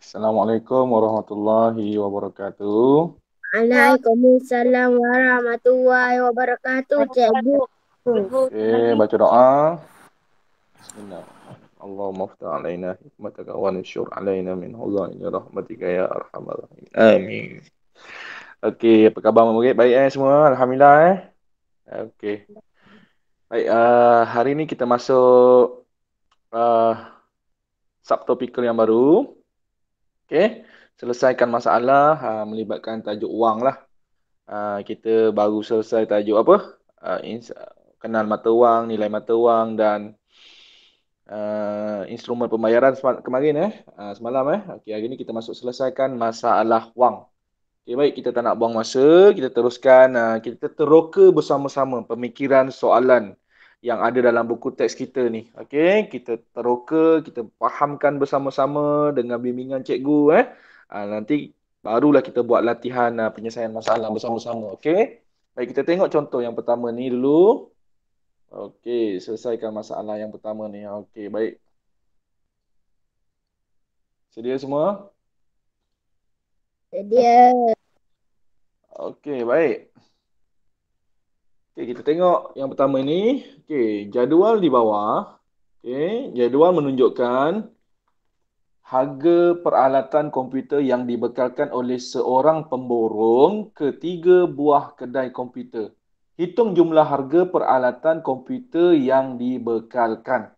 Assalamualaikum warahmatullahi wabarakatuh. Waalaikumsalam warahmatullahi wabarakatuh, cikgu. Okey, baca doa. Bismillahirrahmanirrahim. Allahumma fatah alaina hikmataka wa nishur alaina min huzain ya rahmatika ya arhamar rahim. Amin. Okey, apa khabar murid? Baik eh semua. Alhamdulillah eh. Okey. Baik, uh, hari ni kita masuk uh, eh, subtopikal yang baru. Okay, selesaikan masalah uh, melibatkan tajuk wang lah. Uh, kita baru selesai tajuk apa? Uh, kenal mata wang, nilai mata wang dan uh, instrumen pembayaran kemarin eh. Uh, semalam eh. Okay, hari ni kita masuk selesaikan masalah wang. Okay, baik kita tak nak buang masa. Kita teruskan, uh, kita teroka bersama-sama pemikiran soalan yang ada dalam buku teks kita ni. Okey, kita teroka, kita fahamkan bersama-sama dengan bimbingan cikgu eh. Uh, nanti barulah kita buat latihan uh, penyelesaian masalah bersama-sama, okey? Baik, kita tengok contoh yang pertama ni dulu. Okey, selesaikan masalah yang pertama ni. Okey, baik. Sedia semua? Sedia. Okey, baik. Okay, kita tengok yang pertama ini. Okay, jadual di bawah. Okay, jadual menunjukkan harga peralatan komputer yang dibekalkan oleh seorang pemborong ke tiga buah kedai komputer. Hitung jumlah harga peralatan komputer yang dibekalkan.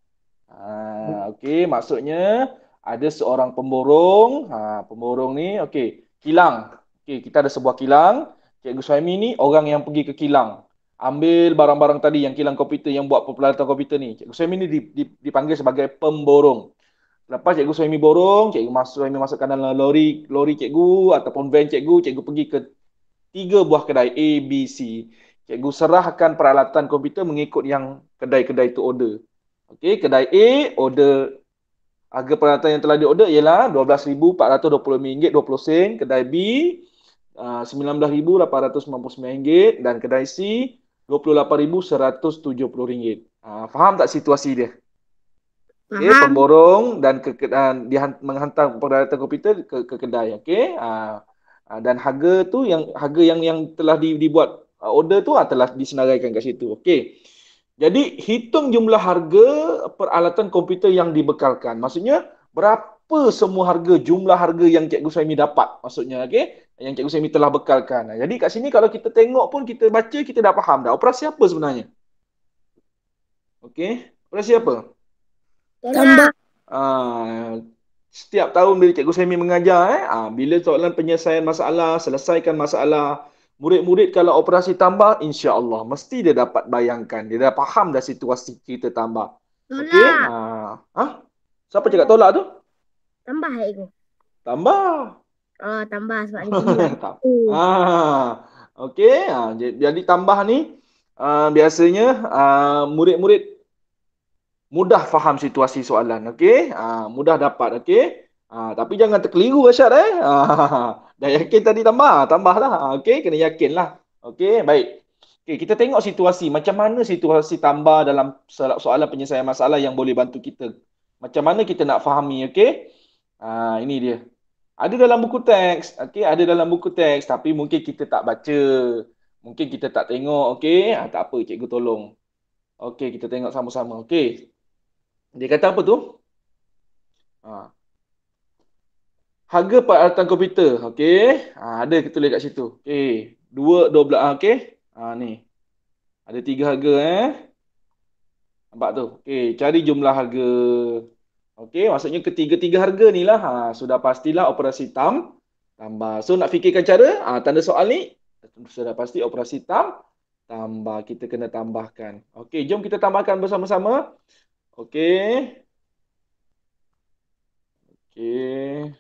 Ha, okay, maksudnya ada seorang pemborong. Ha, pemborong ni, okay, kilang. Okay, kita ada sebuah kilang. Cikgu Suhaimi ni orang yang pergi ke kilang ambil barang-barang tadi yang kilang komputer yang buat peralatan komputer ni. Cikgu Suhaimi ni dipanggil sebagai pemborong. Lepas cikgu Suhaimi borong, cikgu masuk Suhaimi masukkan dalam lori lori cikgu ataupun van cikgu, cikgu pergi ke tiga buah kedai A, B, C. Cikgu serahkan peralatan komputer mengikut yang kedai-kedai tu order. Okey, kedai A order harga peralatan yang telah diorder ialah RM12,420.20. Kedai B uh, RM19,899 dan kedai C 28,170 ringgit. Ha, faham tak situasi dia? Okay, faham. pemborong dan ke, ke uh, dia menghantar peralatan komputer ke, ke kedai, okey. Uh, uh, dan harga tu yang harga yang yang telah di, dibuat uh, order tu uh, telah disenaraikan kat situ. Okey. Jadi hitung jumlah harga peralatan komputer yang dibekalkan. Maksudnya berapa semua harga jumlah harga yang cikgu Saimi dapat maksudnya okay? yang cikgu Saimi telah bekalkan. Jadi kat sini kalau kita tengok pun kita baca kita dah faham dah operasi apa sebenarnya. Okey, operasi apa? Tambah. Ah, setiap tahun bila cikgu Saimi mengajar eh, ah, bila soalan penyelesaian masalah, selesaikan masalah, murid-murid kalau operasi tambah, insya-Allah mesti dia dapat bayangkan, dia dah faham dah situasi kita tambah. Okey, ah, ha? Siapa cakap tolak tu? Tambah hari lah tu. Tambah. Oh, tambah sebab ni. ah. Okey, ah, jadi tambah ni ah, biasanya ah, murid-murid mudah faham situasi soalan, okey? Ah, mudah dapat, okey? Ah, tapi jangan terkeliru Rashad eh. Ah, dah yakin tadi tambah, ah, tambahlah. Ah, okey, kena yakinlah. Okey, baik. Okey, kita tengok situasi macam mana situasi tambah dalam soalan penyelesaian masalah yang boleh bantu kita macam mana kita nak fahami, okey? Ha, ini dia. Ada dalam buku teks, okey? Ada dalam buku teks tapi mungkin kita tak baca. Mungkin kita tak tengok, okey? Ha, tak apa, cikgu tolong. Okey, kita tengok sama-sama, okey? Dia kata apa tu? Ha. Harga peralatan komputer, okey? Ha, ada ketulis kat situ. Okey, dua, dua belakang, okey? Ha, ni. Ada tiga harga, eh? Nampak tu. Okey, cari jumlah harga. Okey, maksudnya ketiga-tiga harga ni lah. Ha, sudah pastilah operasi TAM tambah. So nak fikirkan cara, ha, tanda soal ni. Sudah pasti operasi TAM tambah. Kita kena tambahkan. Okey, jom kita tambahkan bersama-sama. Okey. Okey.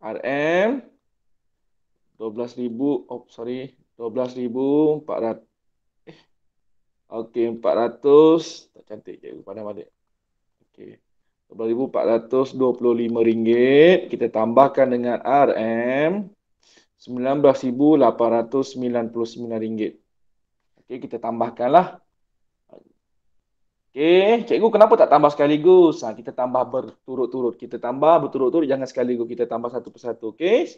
RM 12,000, oh sorry, 12,400. Okey, 400. Tak cantik je. Padam balik. Okey. RM12,425 kita tambahkan dengan RM RM19,899 Okey, kita tambahkanlah Okey, cikgu kenapa tak tambah sekaligus? Ha, kita tambah berturut-turut Kita tambah berturut-turut, jangan sekaligus kita tambah satu persatu Okey,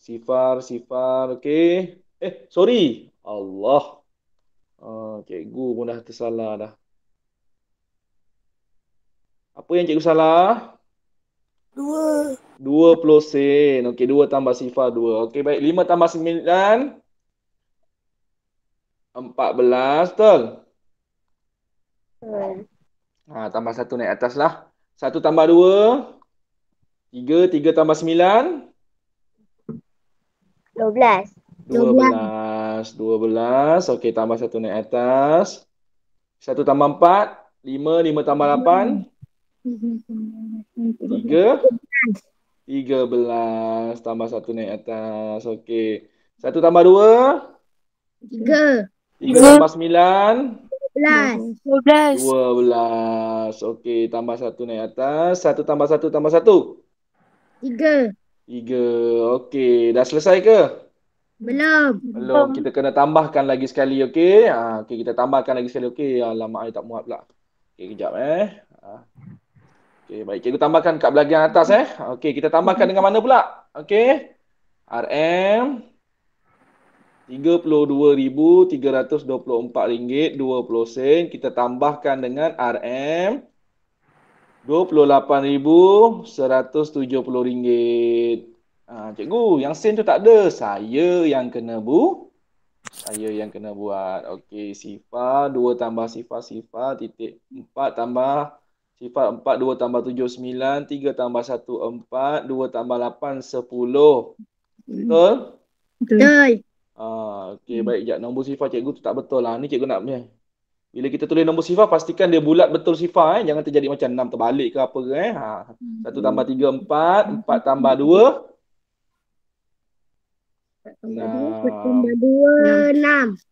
sifar, sifar, okey Eh, sorry Allah cikgu pun dah tersalah dah. Apa yang cikgu salah? Dua. Dua puluh sen. Okey, dua tambah sifar dua. Okey, baik. Lima tambah sembilan. Empat belas. Betul? Betul. Ha, tambah satu naik atas lah. Satu tambah dua. Tiga. Tiga tambah sembilan. Dua belas. Dua belas atas 12. okay tambah satu naik atas. 1 tambah 4, 5, 5 tambah 8. 3. 13 tambah satu naik atas. okay 1 tambah 2. 3. 3 tambah 9. 12. 12. okay tambah satu naik atas. 1 tambah 1 tambah 1. 3. 3. Okey, dah selesai ke? Belum. Belum. Kita kena tambahkan lagi sekali, okey? Ha, okey, kita tambahkan lagi sekali, okey? Alamak, saya tak muat pula. Okey, kejap eh. Ha. Okey, baik. Cikgu tambahkan kat belakang atas eh. Okey, kita tambahkan dengan mana pula? Okey. RM RM32,324.20 kita tambahkan dengan RM RM28,170. Ha, cikgu, yang sin tu tak ada. Saya yang kena bu. Saya yang kena buat. Okey, sifar 2 tambah sifar sifar titik 4 tambah sifar 4 2 tambah 7 9 3 tambah 1 4 2 tambah 8 10. Betul? Betul. Ah, okey baik jap nombor sifar cikgu tu tak betul lah. Ni cikgu nak punya. Bila kita tulis nombor sifar pastikan dia bulat betul sifar eh. Jangan terjadi macam 6 terbalik ke apa ke eh. Ha. 1 hmm. tambah 3 4 4 tambah 2 6.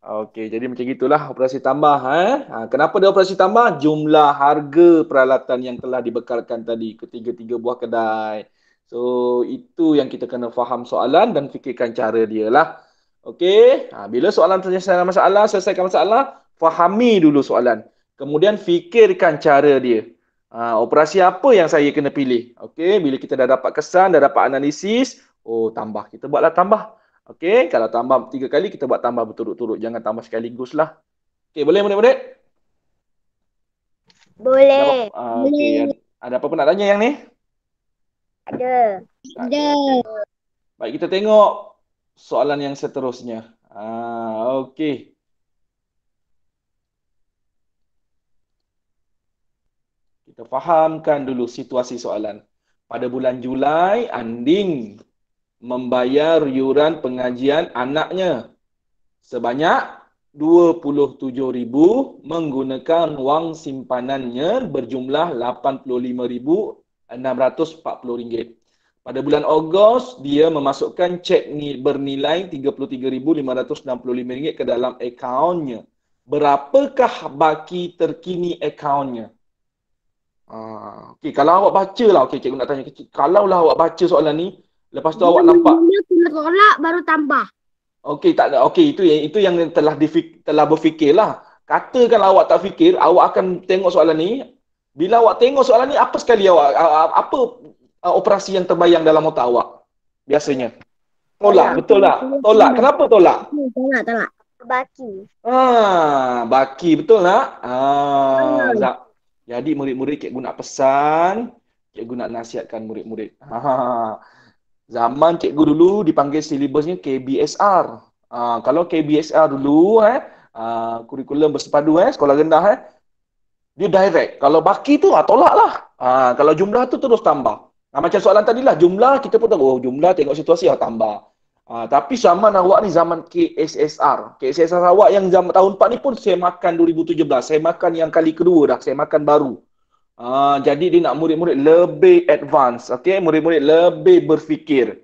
Okey, jadi macam itulah operasi tambah eh. Ha, kenapa dia operasi tambah? Jumlah harga peralatan yang telah dibekalkan tadi ketiga-tiga buah kedai. So, itu yang kita kena faham soalan dan fikirkan cara dia lah. Okey, ha, bila soalan selesai masalah, selesaikan masalah, fahami dulu soalan. Kemudian fikirkan cara dia. Ha, operasi apa yang saya kena pilih? Okey, bila kita dah dapat kesan, dah dapat analisis, oh tambah. Kita buatlah tambah. Okey, kalau tambah tiga kali kita buat tambah berturut-turut. Jangan tambah sekaligus lah. Okey, boleh murid-murid? Boleh. Ada, uh, boleh. Okay. ada apa-apa nak tanya yang ni? Ada. Ada. Baik, kita tengok soalan yang seterusnya. Ah, uh, okey. Kita fahamkan dulu situasi soalan. Pada bulan Julai, Anding membayar yuran pengajian anaknya sebanyak 27000 menggunakan wang simpanannya berjumlah 85640 ringgit. Pada bulan Ogos dia memasukkan cek ni bernilai 33565 ringgit ke dalam akaunnya. Berapakah baki terkini akaunnya? Ah, okay, kalau awak baca lah, okay, cikgu nak tanya, kalau lah awak baca soalan ni, Lepas tu awak nampak. Dia baru tambah. Okey tak ada. Okey itu yang itu yang telah difik, telah berfikirlah. Katakan awak tak fikir, awak akan tengok soalan ni. Bila awak tengok soalan ni apa sekali awak apa operasi yang terbayang dalam otak awak? Biasanya. Tolak, ya, betul tak? Tolak. Kenapa tolak? Tolak, tolak. Baki. Ah, baki betul tak? Ah, Jadi murid-murid cikgu nak pesan, cikgu nak nasihatkan murid-murid. Ha. Ah. Zaman cikgu dulu dipanggil silibusnya KBSR. Uh, ah, kalau KBSR dulu, eh, uh, kurikulum bersepadu, eh, sekolah rendah, eh, dia direct. Kalau baki tu, ah, tolak lah. Ah, kalau jumlah tu terus tambah. Ah, macam soalan tadi lah, jumlah kita pun tahu, oh, jumlah tengok situasi, ah, tambah. Ah, tapi zaman awak ni zaman KSSR. KSSR awak yang zaman tahun 4 ni pun saya makan 2017. Saya makan yang kali kedua dah, saya makan baru. Uh, jadi dia nak murid-murid lebih advance, okay? Murid-murid lebih berfikir.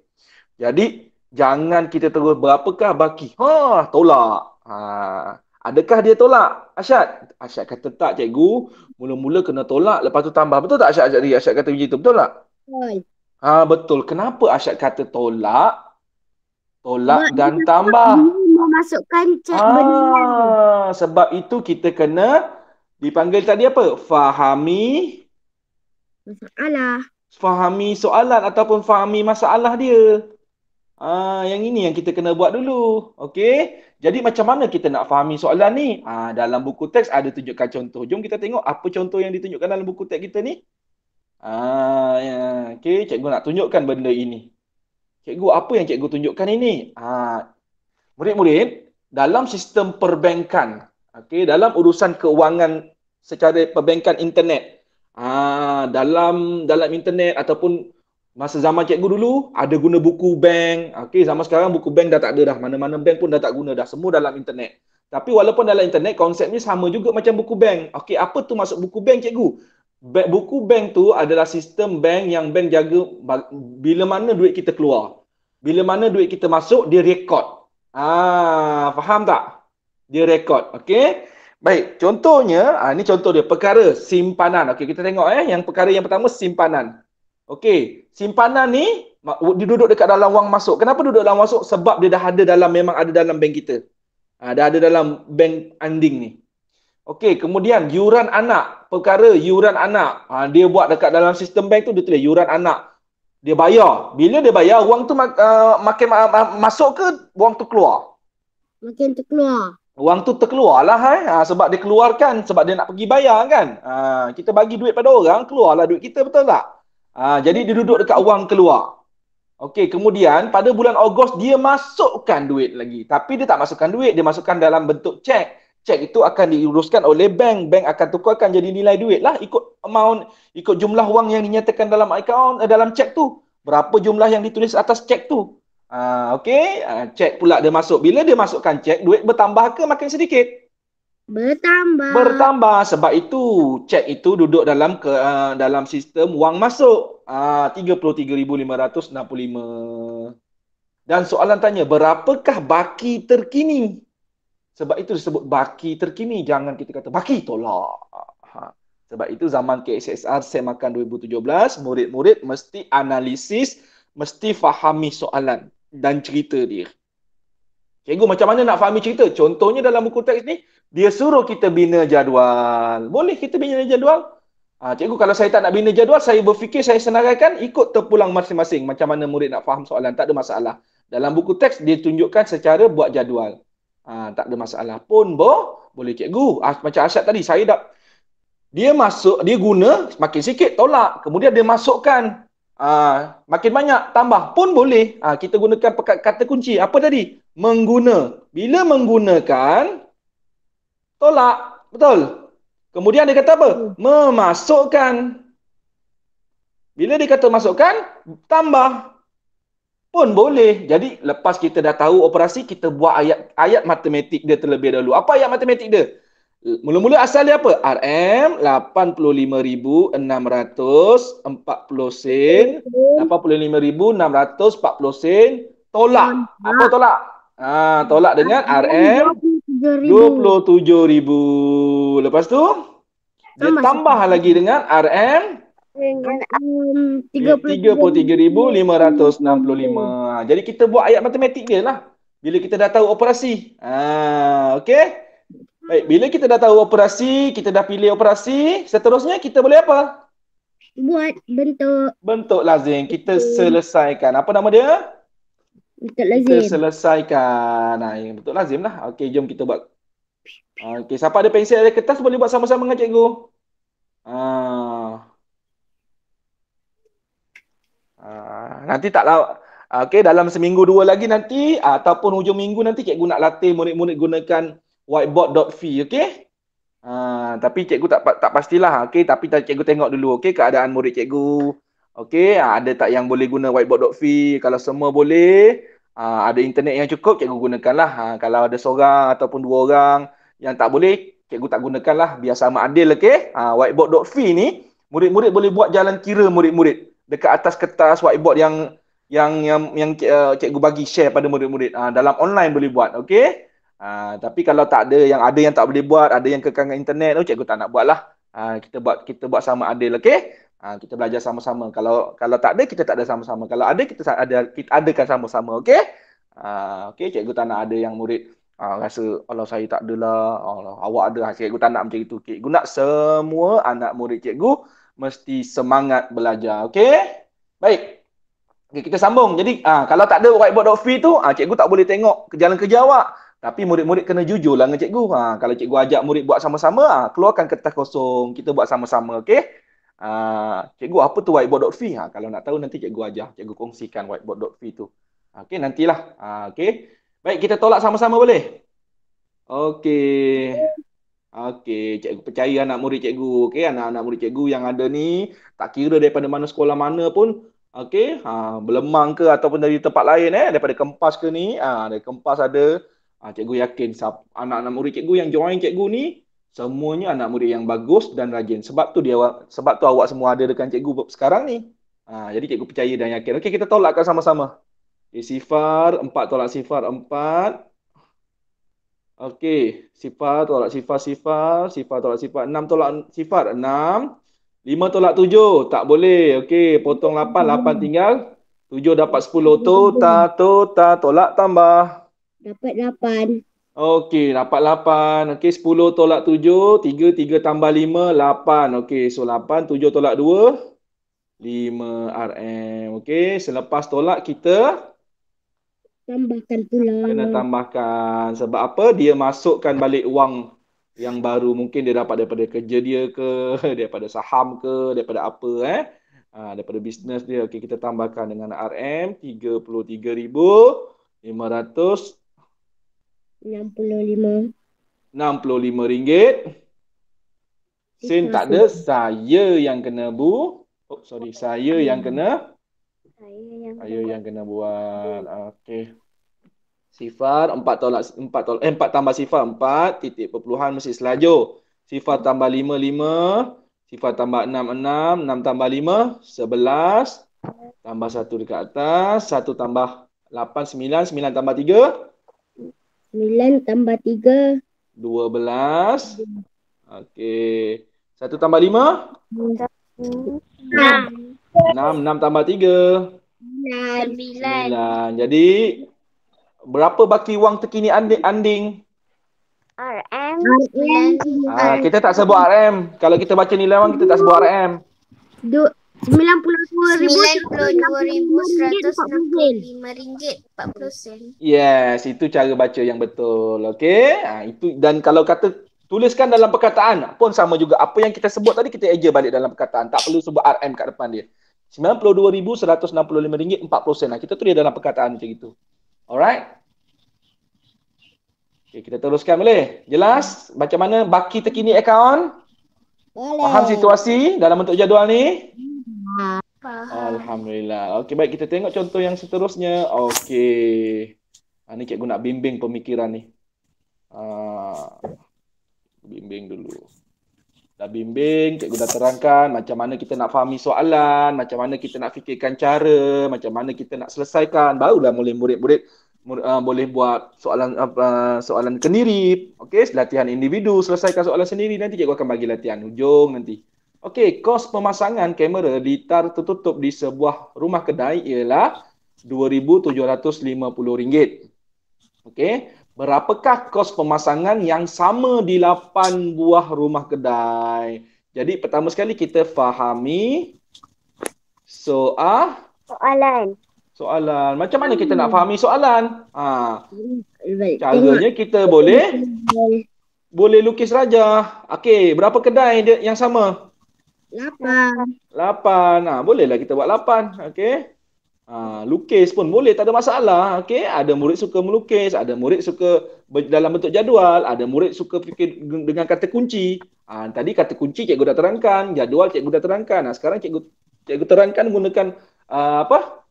Jadi jangan kita terus berapakah baki? Ha, tolak. Ha, adakah dia tolak? Asyad? Asyad kata tak cikgu. Mula-mula kena tolak lepas tu tambah. Betul tak Asyad Asyad, Asyad kata begitu? Betul tak? Ha, betul. Kenapa Asyad kata tolak? Tolak Mak dan tambah. Memasukkan cek ha, ah, benda. Sebab itu kita kena dipanggil tadi apa? Fahami masalah. Fahami soalan ataupun fahami masalah dia. Ah ha, yang ini yang kita kena buat dulu. Okey. Jadi macam mana kita nak fahami soalan ni? Ah ha, dalam buku teks ada tunjukkan contoh. Jom kita tengok apa contoh yang ditunjukkan dalam buku teks kita ni. Ah ha, ya. okey cikgu nak tunjukkan benda ini. Cikgu apa yang cikgu tunjukkan ini? Ah ha, murid-murid dalam sistem perbankan Okay, dalam urusan keuangan secara perbankan internet. Ah, dalam dalam internet ataupun masa zaman cikgu dulu ada guna buku bank. Okay, zaman sekarang buku bank dah tak ada dah. Mana-mana bank pun dah tak guna dah. Semua dalam internet. Tapi walaupun dalam internet konsep ni sama juga macam buku bank. Okay, apa tu masuk buku bank cikgu? Buku bank tu adalah sistem bank yang bank jaga bila mana duit kita keluar. Bila mana duit kita masuk dia rekod. Ah, faham tak? dia rekod. Okey. Baik, contohnya, ha, ini contoh dia, perkara simpanan. Okey, kita tengok eh. Yang perkara yang pertama, simpanan. Okey, simpanan ni, dia duduk dekat dalam wang masuk. Kenapa duduk dalam masuk? Sebab dia dah ada dalam, memang ada dalam bank kita. Ha, dah ada dalam bank anding ni. Okey, kemudian yuran anak. Perkara yuran anak. Ha, dia buat dekat dalam sistem bank tu, dia tulis yuran anak. Dia bayar. Bila dia bayar, wang tu uh, makin uh, masuk ke wang tu keluar? Makin tu keluar. Uang tu terkeluarlah eh ha, sebab dia keluarkan sebab dia nak pergi bayar kan ha, kita bagi duit pada orang keluarlah duit kita betul tak ha, jadi dia duduk dekat uang keluar okey kemudian pada bulan Ogos dia masukkan duit lagi tapi dia tak masukkan duit dia masukkan dalam bentuk cek cek itu akan diuruskan oleh bank bank akan tukarkan jadi nilai duit lah ikut amount ikut jumlah wang yang dinyatakan dalam account eh, dalam cek tu berapa jumlah yang ditulis atas cek tu Uh, ah, okay, uh, ah, cek pula dia masuk. Bila dia masukkan cek, duit bertambah ke makin sedikit? Bertambah. Bertambah. Sebab itu, cek itu duduk dalam ke, uh, dalam sistem wang masuk. RM33,565. Uh, Dan soalan tanya, berapakah baki terkini? Sebab itu disebut baki terkini. Jangan kita kata baki tolak. Ha. Sebab itu zaman KSSR saya makan 2017, murid-murid mesti analisis, mesti fahami soalan dan cerita dia. Cikgu macam mana nak fahami cerita? Contohnya dalam buku teks ni, dia suruh kita bina jadual. Boleh kita bina jadual? Ha, cikgu kalau saya tak nak bina jadual, saya berfikir, saya senaraikan ikut terpulang masing-masing. Macam mana murid nak faham soalan, tak ada masalah. Dalam buku teks, dia tunjukkan secara buat jadual. Ha, tak ada masalah pun, bo? boleh cikgu. Ha, macam Asyad tadi, saya dah... Dia masuk, dia guna, semakin sikit tolak. Kemudian dia masukkan, Uh, makin banyak tambah pun boleh uh, kita gunakan kata kunci apa tadi mengguna bila menggunakan tolak betul kemudian dia kata apa hmm. memasukkan bila dia kata masukkan tambah pun boleh jadi lepas kita dah tahu operasi kita buat ayat ayat matematik dia terlebih dahulu apa ayat matematik dia Mula-mula asal dia apa? RM85,640 sen. RM85,640 sen. Tolak. Apa tolak? Ha, tolak dengan RM27,000. Lepas tu, dia tambah lagi dengan RM33,565. Jadi kita buat ayat matematik dia lah. Bila kita dah tahu operasi. Ha, okay? Okay. Baik, bila kita dah tahu operasi, kita dah pilih operasi, seterusnya kita boleh apa? Buat bentuk. Bentuk lazim. Kita okay. selesaikan. Apa nama dia? Bentuk lazim. Kita selesaikan. Nah, yang bentuk lazim lah. Okey, jom kita buat. Okey, siapa ada pensel ada kertas boleh buat sama-sama dengan cikgu. Ah. ah. nanti tak lah. Okey, dalam seminggu dua lagi nanti ataupun hujung minggu nanti cikgu nak latih murid-murid gunakan whiteboard.fee okey uh, tapi cikgu tak tak pastilah okey tapi cikgu tengok dulu okey keadaan murid cikgu okey uh, ada tak yang boleh guna whiteboard.fee kalau semua boleh uh, ada internet yang cukup cikgu gunakanlah uh, kalau ada seorang ataupun dua orang yang tak boleh cikgu tak gunakanlah biar sama adil okey uh, whiteboard.fee ni murid-murid boleh buat jalan kira murid-murid dekat atas kertas whiteboard yang yang yang yang uh, cikgu bagi share pada murid-murid uh, dalam online boleh buat okey Uh, tapi kalau tak ada yang ada yang tak boleh buat, ada yang kekangan internet tu oh, cikgu tak nak buatlah. Uh, kita buat kita buat sama adil okey. Uh, kita belajar sama-sama. Kalau kalau tak ada kita tak ada sama-sama. Kalau ada kita ada kita adakan sama-sama okey. Uh, okey cikgu tak nak ada yang murid uh, rasa Allah saya tak adalah, Allah awak ada. Cikgu tak nak macam itu. Cikgu nak semua anak murid cikgu mesti semangat belajar okey. Baik. Okay, kita sambung. Jadi uh, kalau tak ada whiteboard.fi tu, uh, cikgu tak boleh tengok jalan kerja awak. Tapi murid-murid kena jujur lah dengan cikgu. Ha, kalau cikgu ajak murid buat sama-sama, ha, keluarkan kertas kosong. Kita buat sama-sama, okey? Ha, cikgu, apa tu whiteboard.fi? Ha, kalau nak tahu, nanti cikgu ajar. Cikgu kongsikan whiteboard.fi tu. Ha, okey, nantilah. Ha, okey. Baik, kita tolak sama-sama boleh? Okey. Okey, cikgu percaya anak murid cikgu. Okey, anak-anak murid cikgu yang ada ni, tak kira daripada mana sekolah mana pun, Okey, ha, berlemang ke ataupun dari tempat lain eh, daripada kempas ke ni, ha, dari kempas ada, Ah, cikgu yakin anak-anak murid cikgu yang join cikgu ni semuanya anak murid yang bagus dan rajin. Sebab tu dia sebab tu awak semua ada dekat cikgu sekarang ni. Ah, jadi cikgu percaya dan yakin. Okey, kita tolakkan sama-sama. Okay, sifar 4 tolak sifar 4. Okey, sifar tolak sifar sifar, sifar tolak sifar 6 tolak sifar 6. 5 tolak 7, tak boleh. Okey, potong 8, 8 tinggal 7 dapat 10 tu ta tu ta tolak tambah. Dapat 8. Okey, dapat 8. Okey, sepuluh tolak tujuh tiga tiga tambah lima lapan. Okey, so lapan tujuh tolak dua lima RM. Okey, selepas tolak kita tambahkan pula. Kena tambahkan. Sebab apa? Dia masukkan balik wang yang baru mungkin dia dapat daripada kerja dia ke, daripada saham ke, daripada apa eh? Ha, daripada bisnes dia. Okey, kita tambahkan dengan RM 33,500 RM65. RM65. Sin, sin tak ada. Saya yang kena bu. Oh, sorry. Saya yang kena. Saya yang, yang kena buat. Ah, okey. Sifar 4 tolak 4 tolak eh, 4 tambah sifar 4 titik perpuluhan mesti selaju. Sifar tambah 5 5, sifar tambah 6 6, 6 tambah 5 11 tambah 1 dekat atas, 1 tambah 8 9, 9 tambah 3 Sembilan tambah tiga. Dua belas. Okey. Satu tambah lima. Enam. Enam. Enam tambah tiga. Sembilan. Sembilan. Jadi berapa baki wang terkini anding? anding? RM. Ah, kita tak sebut RM. Kalau kita baca nilai wang, kita tak sebut RM. Duh. RM92,165 Yes, itu cara baca yang betul Okay, ha, itu dan kalau kata Tuliskan dalam perkataan pun sama juga Apa yang kita sebut tadi kita eja balik dalam perkataan Tak perlu sebut RM kat depan dia RM92,165 40 sen lah, kita tulis dalam perkataan macam itu Alright okay, Kita teruskan boleh Jelas, macam mana baki terkini akaun Faham situasi dalam bentuk jadual ni? Alhamdulillah. Okey, baik kita tengok contoh yang seterusnya. Okey. Ha, ni cikgu nak bimbing pemikiran ni. Ha, bimbing dulu. Dah bimbing, cikgu dah terangkan macam mana kita nak fahami soalan, macam mana kita nak fikirkan cara, macam mana kita nak selesaikan. Barulah mulai murid-murid uh, boleh buat soalan apa uh, soalan kendiri. Okey, latihan individu selesaikan soalan sendiri nanti cikgu akan bagi latihan hujung nanti. Okey, kos pemasangan kamera litar tertutup di sebuah rumah kedai ialah RM2,750. Okey, berapakah kos pemasangan yang sama di lapan buah rumah kedai? Jadi pertama sekali kita fahami soal soalan. Soalan. Macam mana kita nak fahami soalan? Ha. Caranya kita boleh boleh lukis raja. Okey, berapa kedai dia yang sama? Lapan. Lapan. Ha, bolehlah kita buat lapan. okay. Ha, ah, lukis pun boleh. Tak ada masalah. okay. Ada murid suka melukis. Ada murid suka dalam bentuk jadual. Ada murid suka fikir dengan kata kunci. Ha, tadi kata kunci cikgu dah terangkan. Jadual cikgu dah terangkan. Ha, sekarang cikgu, cikgu terangkan gunakan uh, apa?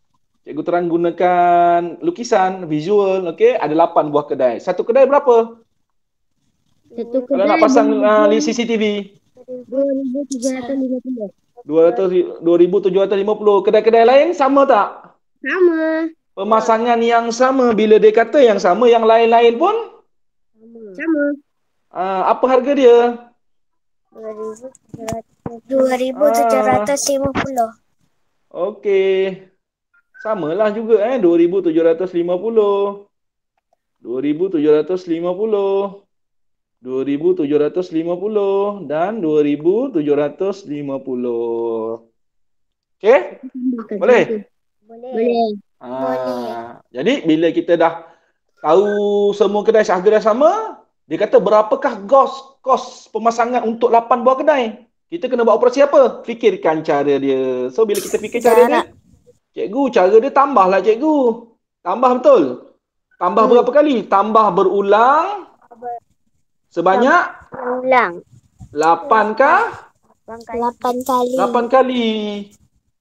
Cikgu terang gunakan lukisan, visual. okay. Ada lapan buah kedai. Satu kedai berapa? Satu kedai. Kalau nak pasang uh, CCTV. 2750. Kedai-kedai lain sama tak? Sama. Pemasangan yang sama bila dia kata yang sama yang lain-lain pun sama. Sama. Ah, apa harga dia? 2750. Ah. Okey. sama lah juga eh 2750. 2750. 2750 dan 2750. Okey? Boleh? Boleh. Ha, Boleh. Ah, jadi bila kita dah tahu semua kedai harga dah sama, dia kata berapakah kos kos pemasangan untuk 8 buah kedai? Kita kena buat operasi apa? Fikirkan cara dia. So bila kita fikir cara, cara dia, cikgu cara dia tambahlah cikgu. Tambah betul. Tambah hmm. berapa kali? Tambah berulang Sebanyak? Ulang. Lapan kah? Lapan kali. Lapan kali.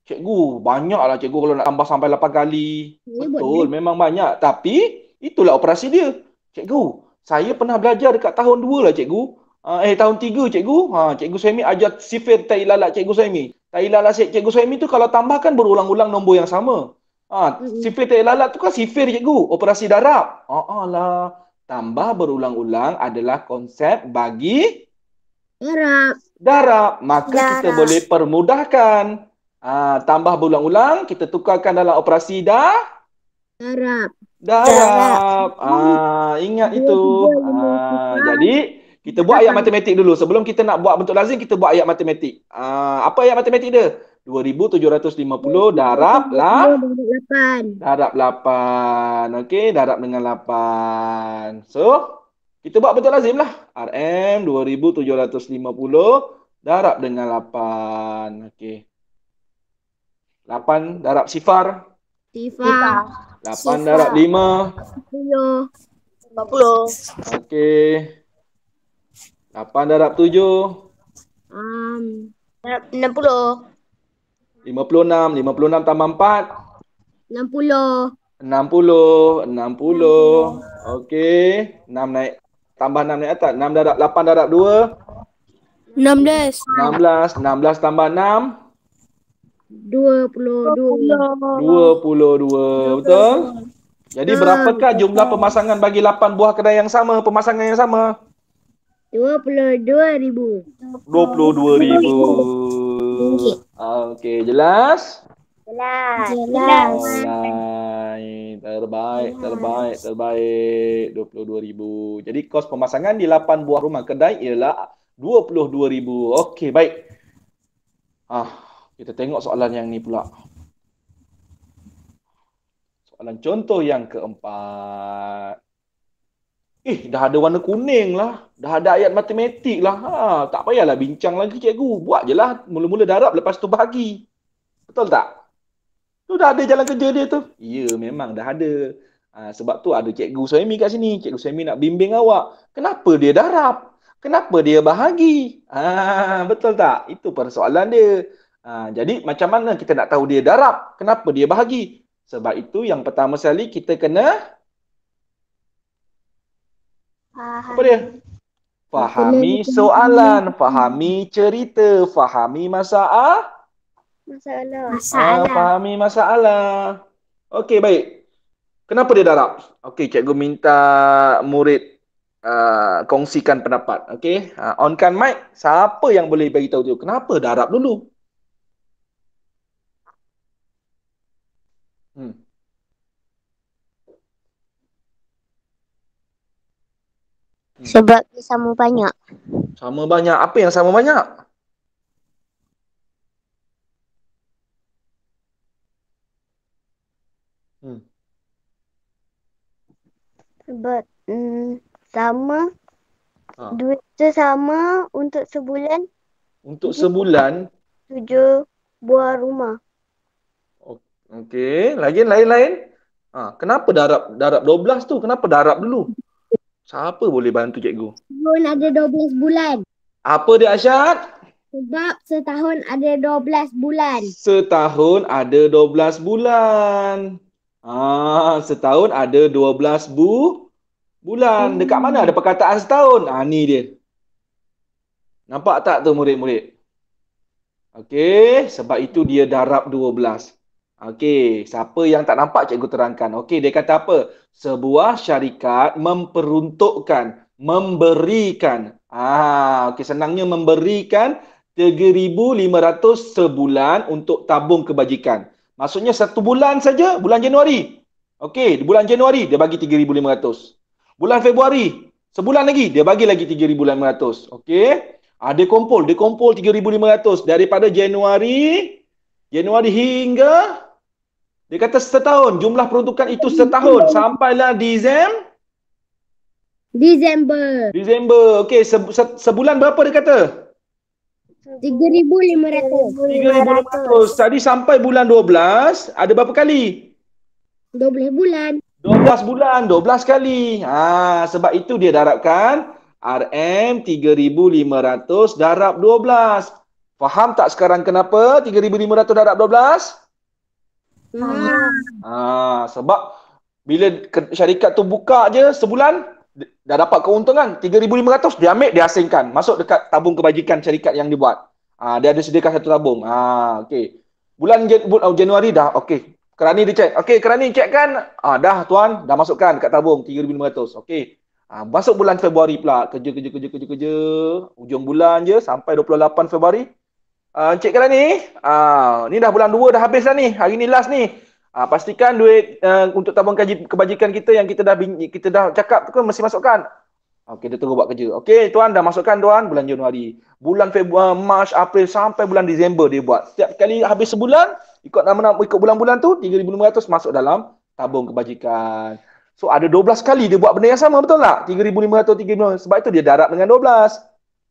Cikgu, banyaklah cikgu kalau nak tambah sampai lapan kali. Ya, Betul, boleh. memang banyak. Tapi, itulah operasi dia. Cikgu, saya pernah belajar dekat tahun dua lah cikgu. Ah, eh, tahun tiga cikgu. Ha, cikgu Suhaimi ajar sifir tai lalat cikgu Suhaimi. Tai lalat cikgu Suhaimi tu kalau tambahkan berulang-ulang nombor yang sama. Ha, mm Sifir tai lalat tu kan sifir cikgu. Operasi darab. Ha, ah, lah tambah berulang-ulang adalah konsep bagi darab. Darab maka darab. kita boleh permudahkan. ha, tambah berulang-ulang kita tukarkan dalam operasi da darab. Darab. Ah ha, ingat itu. Ha, jadi kita buat ayat matematik dulu sebelum kita nak buat bentuk lazim kita buat ayat matematik. ha, apa ayat matematik dia? 2750 darab 8. Darab 8. Lah. Okey, darab dengan 8. So, kita buat betul lazim lah. RM 2750 darab dengan 8. Okey. 8 darab sifar. Sifar. 8 darab 5. 50. Okey. 8 darab 7. Um, 60. 56, 56 tambah 4 60 60, 60. 60. Okey, 6 naik Tambah 6 naik atas, 6 darab, 8 darab 2 16 16, 16 tambah 6 22 22 betul? Jadi ha, berapakah jumlah pemasangan bagi 8 buah kedai yang sama, pemasangan yang sama? ribu, 22,000 ribu. Okay. Ah, okay, jelas? Jelas. Jelas. Terbaik, terbaik, terbaik, terbaik. ribu. Jadi kos pemasangan di 8 buah rumah kedai ialah ribu. Okay, baik. Ah, kita tengok soalan yang ni pula. Soalan contoh yang keempat. Eh, dah ada warna kuning lah. Dah ada ayat matematik lah. Ha, tak payahlah bincang lagi cikgu. Buat je lah. Mula-mula darab lepas tu bagi. Betul tak? Tu dah ada jalan kerja dia tu. Ya, memang dah ada. Ha, sebab tu ada cikgu Suami kat sini. Cikgu Suami nak bimbing awak. Kenapa dia darab? Kenapa dia bahagi? Ha, betul tak? Itu persoalan dia. Ha, jadi macam mana kita nak tahu dia darab? Kenapa dia bahagi? Sebab itu yang pertama sekali kita kena Faham. Apa dia? Fahami soalan, fahami cerita, fahami masalah. Masalah. Masalah. Ah, fahami masalah. Okey, baik. Kenapa dia darab? Okey, cikgu minta murid uh, kongsikan pendapat. Okey, uh, onkan mic. Siapa yang boleh bagi tahu dia? Kenapa darab dulu? Hmm. Hmm. Sebab dia sama banyak. Sama banyak. Apa yang sama banyak? Hmm. Sebab mm, sama. Ha. Duit tu sama untuk sebulan. Untuk sebulan? Tujuh buah rumah. Okey. Lagi lain-lain? Ha. Kenapa darab, darab 12 tu? Kenapa darab dulu? Siapa boleh bantu cikgu? Setahun ada 12 bulan. Apa dia Asyad? Sebab setahun ada 12 bulan. Setahun ada 12 bulan. Ah, setahun ada 12 bu bulan. Hmm. Dekat mana ada perkataan setahun? Ah, ni dia. Nampak tak tu murid-murid? Okey, sebab itu dia darab Okey, siapa yang tak nampak cikgu terangkan. Okey, dia kata apa? Sebuah syarikat memperuntukkan, memberikan. Ah, okey senangnya memberikan 3500 sebulan untuk tabung kebajikan. Maksudnya satu bulan saja, bulan Januari. Okey, di bulan Januari dia bagi 3500. Bulan Februari, sebulan lagi dia bagi lagi 3500. Okey. Ah, dia kumpul, dia kumpul 3500 daripada Januari Januari hingga dia kata setahun. Jumlah peruntukan itu setahun. Sampailah Disem? Disember. Disember. Okey, se- se- sebulan berapa dia kata? 3,500. 3,500. Tadi sampai bulan 12, ada berapa kali? 12 bulan. 12 bulan, 12 kali. Ha, sebab itu dia darabkan RM3,500 darab 12. Faham tak sekarang kenapa 3,500 darab 12? Ha, sebab bila syarikat tu buka je sebulan dah dapat keuntungan 3500 dia ambil dia asingkan masuk dekat tabung kebajikan syarikat yang dibuat. ha, ah, dia ada sediakan satu tabung. Ha okey. Bulan Jan- oh, Januari dah okey. Kerani dicek. Okey kerani cekkan. kan ha, dah tuan dah masukkan dekat tabung 3500. Okey. Ha, masuk bulan Februari pula kerja kerja kerja kerja kerja hujung bulan je sampai 28 Februari Uh, Encik Kala ni, uh, ni dah bulan 2 dah habis dah ni. Hari ni last ni. Uh, pastikan duit uh, untuk tabung kaji, kebajikan kita yang kita dah kita dah cakap tu kan mesti masukkan. Okey, dia tunggu buat kerja. Okey, tuan dah masukkan tuan bulan Januari. Bulan Februari, Mac, April sampai bulan Disember dia buat. Setiap kali habis sebulan, ikut nama ikut bulan-bulan tu 3500 masuk dalam tabung kebajikan. So ada 12 kali dia buat benda yang sama betul tak? 3500 3500 sebab itu dia darab dengan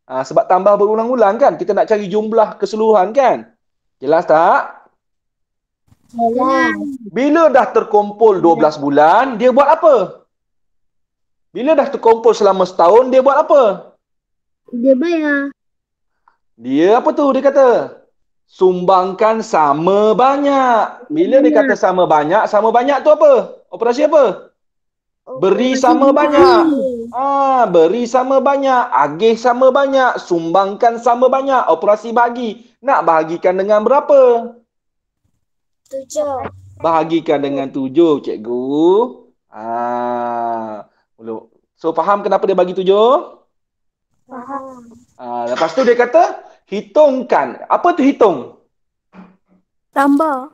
Ha, sebab tambah berulang-ulang kan? Kita nak cari jumlah keseluruhan kan? Jelas tak? Bila dah terkumpul 12 bulan, dia buat apa? Bila dah terkumpul selama setahun, dia buat apa? Dia bayar. Dia apa tu dia kata? Sumbangkan sama banyak. Bila banyak. dia kata sama banyak, sama banyak tu apa? Operasi apa? beri oh, sama banyak. Ah, beri sama banyak, agih sama banyak, sumbangkan sama banyak, operasi bagi. Nak bahagikan dengan berapa? Tujuh. Bahagikan dengan tujuh, cikgu. Ah, So, faham kenapa dia bagi tujuh? Faham. Ah, lepas tu dia kata, hitungkan. Apa tu hitung? Tambah.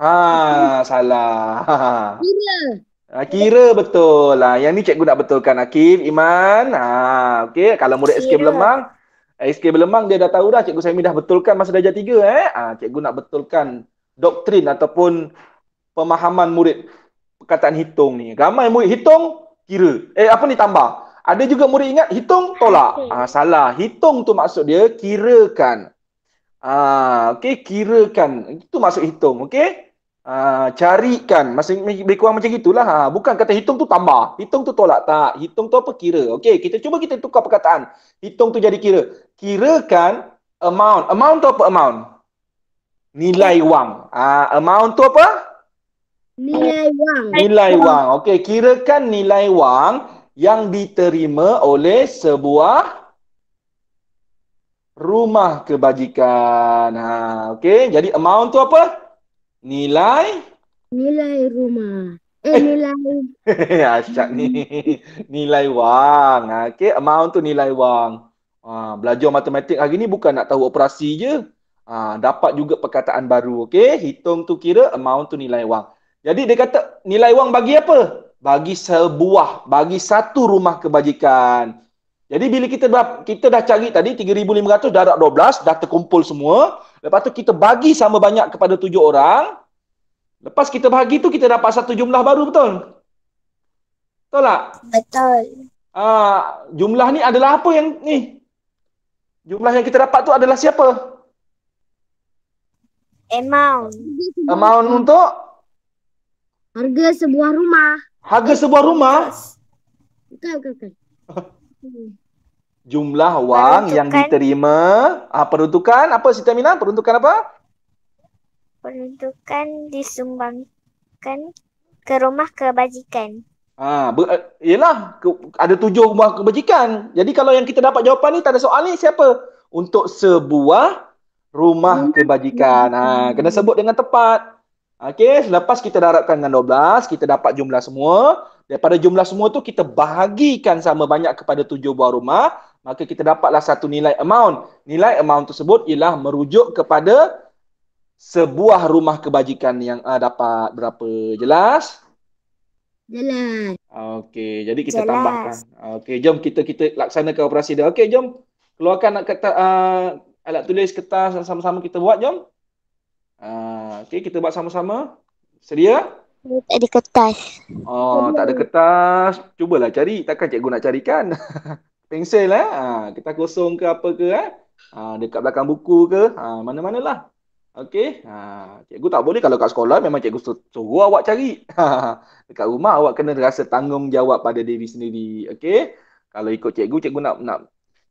Ah, salah. Bila? Ah, kira betul lah. Yang ni cikgu nak betulkan. Akif, Iman. Ah, okay. Kalau murid SK berlemang, eh, SK berlemang dia dah tahu dah. Cikgu Saimi dah betulkan masa darjah 3. Eh? Ha, cikgu nak betulkan doktrin ataupun pemahaman murid perkataan hitung ni. Ramai murid hitung, kira. Eh, apa ni tambah? Ada juga murid ingat hitung, tolak. Ha, salah. Hitung tu maksud dia kirakan. Ah, ha, okay. Kirakan. Itu maksud hitung. Okay. Ah, carikan masa lebih kurang macam gitulah ha bukan kata hitung tu tambah hitung tu tolak tak hitung tu apa kira okey kita cuba kita tukar perkataan hitung tu jadi kira kirakan amount amount tu apa amount nilai wang ah amount tu apa nilai wang nilai wang okey kirakan nilai wang yang diterima oleh sebuah rumah kebajikan ha okey jadi amount tu apa nilai nilai rumah eh, eh. nilai asyik ni nilai wang ah, okey amount tu nilai wang ha belajar matematik hari ni bukan nak tahu operasi je ha dapat juga perkataan baru okey hitung tu kira amount tu nilai wang jadi dia kata nilai wang bagi apa bagi sebuah bagi satu rumah kebajikan jadi bila kita dah, kita dah cari tadi 3500 darab 12 dah terkumpul semua Lepas tu kita bagi sama banyak kepada tujuh orang. Lepas kita bagi tu kita dapat satu jumlah baru betul? Betul tak? Betul. Uh, jumlah ni adalah apa yang ni? Jumlah yang kita dapat tu adalah siapa? Amount. Amount untuk? Harga sebuah rumah. Harga sebuah rumah? Bukan, bukan, bukan jumlah wang peruntukan. yang diterima ah, peruntukan apa Siti Aminah peruntukan apa peruntukan disumbangkan ke rumah kebajikan ah ber, eh, yelah ke, ada tujuh rumah kebajikan jadi kalau yang kita dapat jawapan ni tak ada soal ni siapa untuk sebuah rumah hmm. kebajikan ah hmm. kena sebut dengan tepat Okey, selepas kita darabkan dengan 12, kita dapat jumlah semua. Daripada jumlah semua tu kita bahagikan sama banyak kepada tujuh buah rumah maka kita dapatlah satu nilai amount. Nilai amount tersebut ialah merujuk kepada sebuah rumah kebajikan yang uh, dapat berapa. Jelas? Jelas. Okey, jadi kita Jelas. tambahkan. Okey, jom kita kita laksanakan operasi dia. Okey, jom. Keluarkan nak kata uh, ah, alat tulis kertas sama-sama kita buat, jom. Uh, Okey, kita buat sama-sama. Sedia? Eh, tak ada kertas. Oh, tak ada kertas. Cubalah cari. Takkan cikgu nak carikan? pensel eh. Ha, kita kosong ke apa ke eh. Ha, dekat belakang buku ke. Ha, mana-manalah. Okey. Ha, cikgu tak boleh kalau kat sekolah memang cikgu suruh awak cari. Ha, dekat rumah awak kena rasa tanggungjawab pada diri sendiri. Okey. Kalau ikut cikgu, cikgu nak nak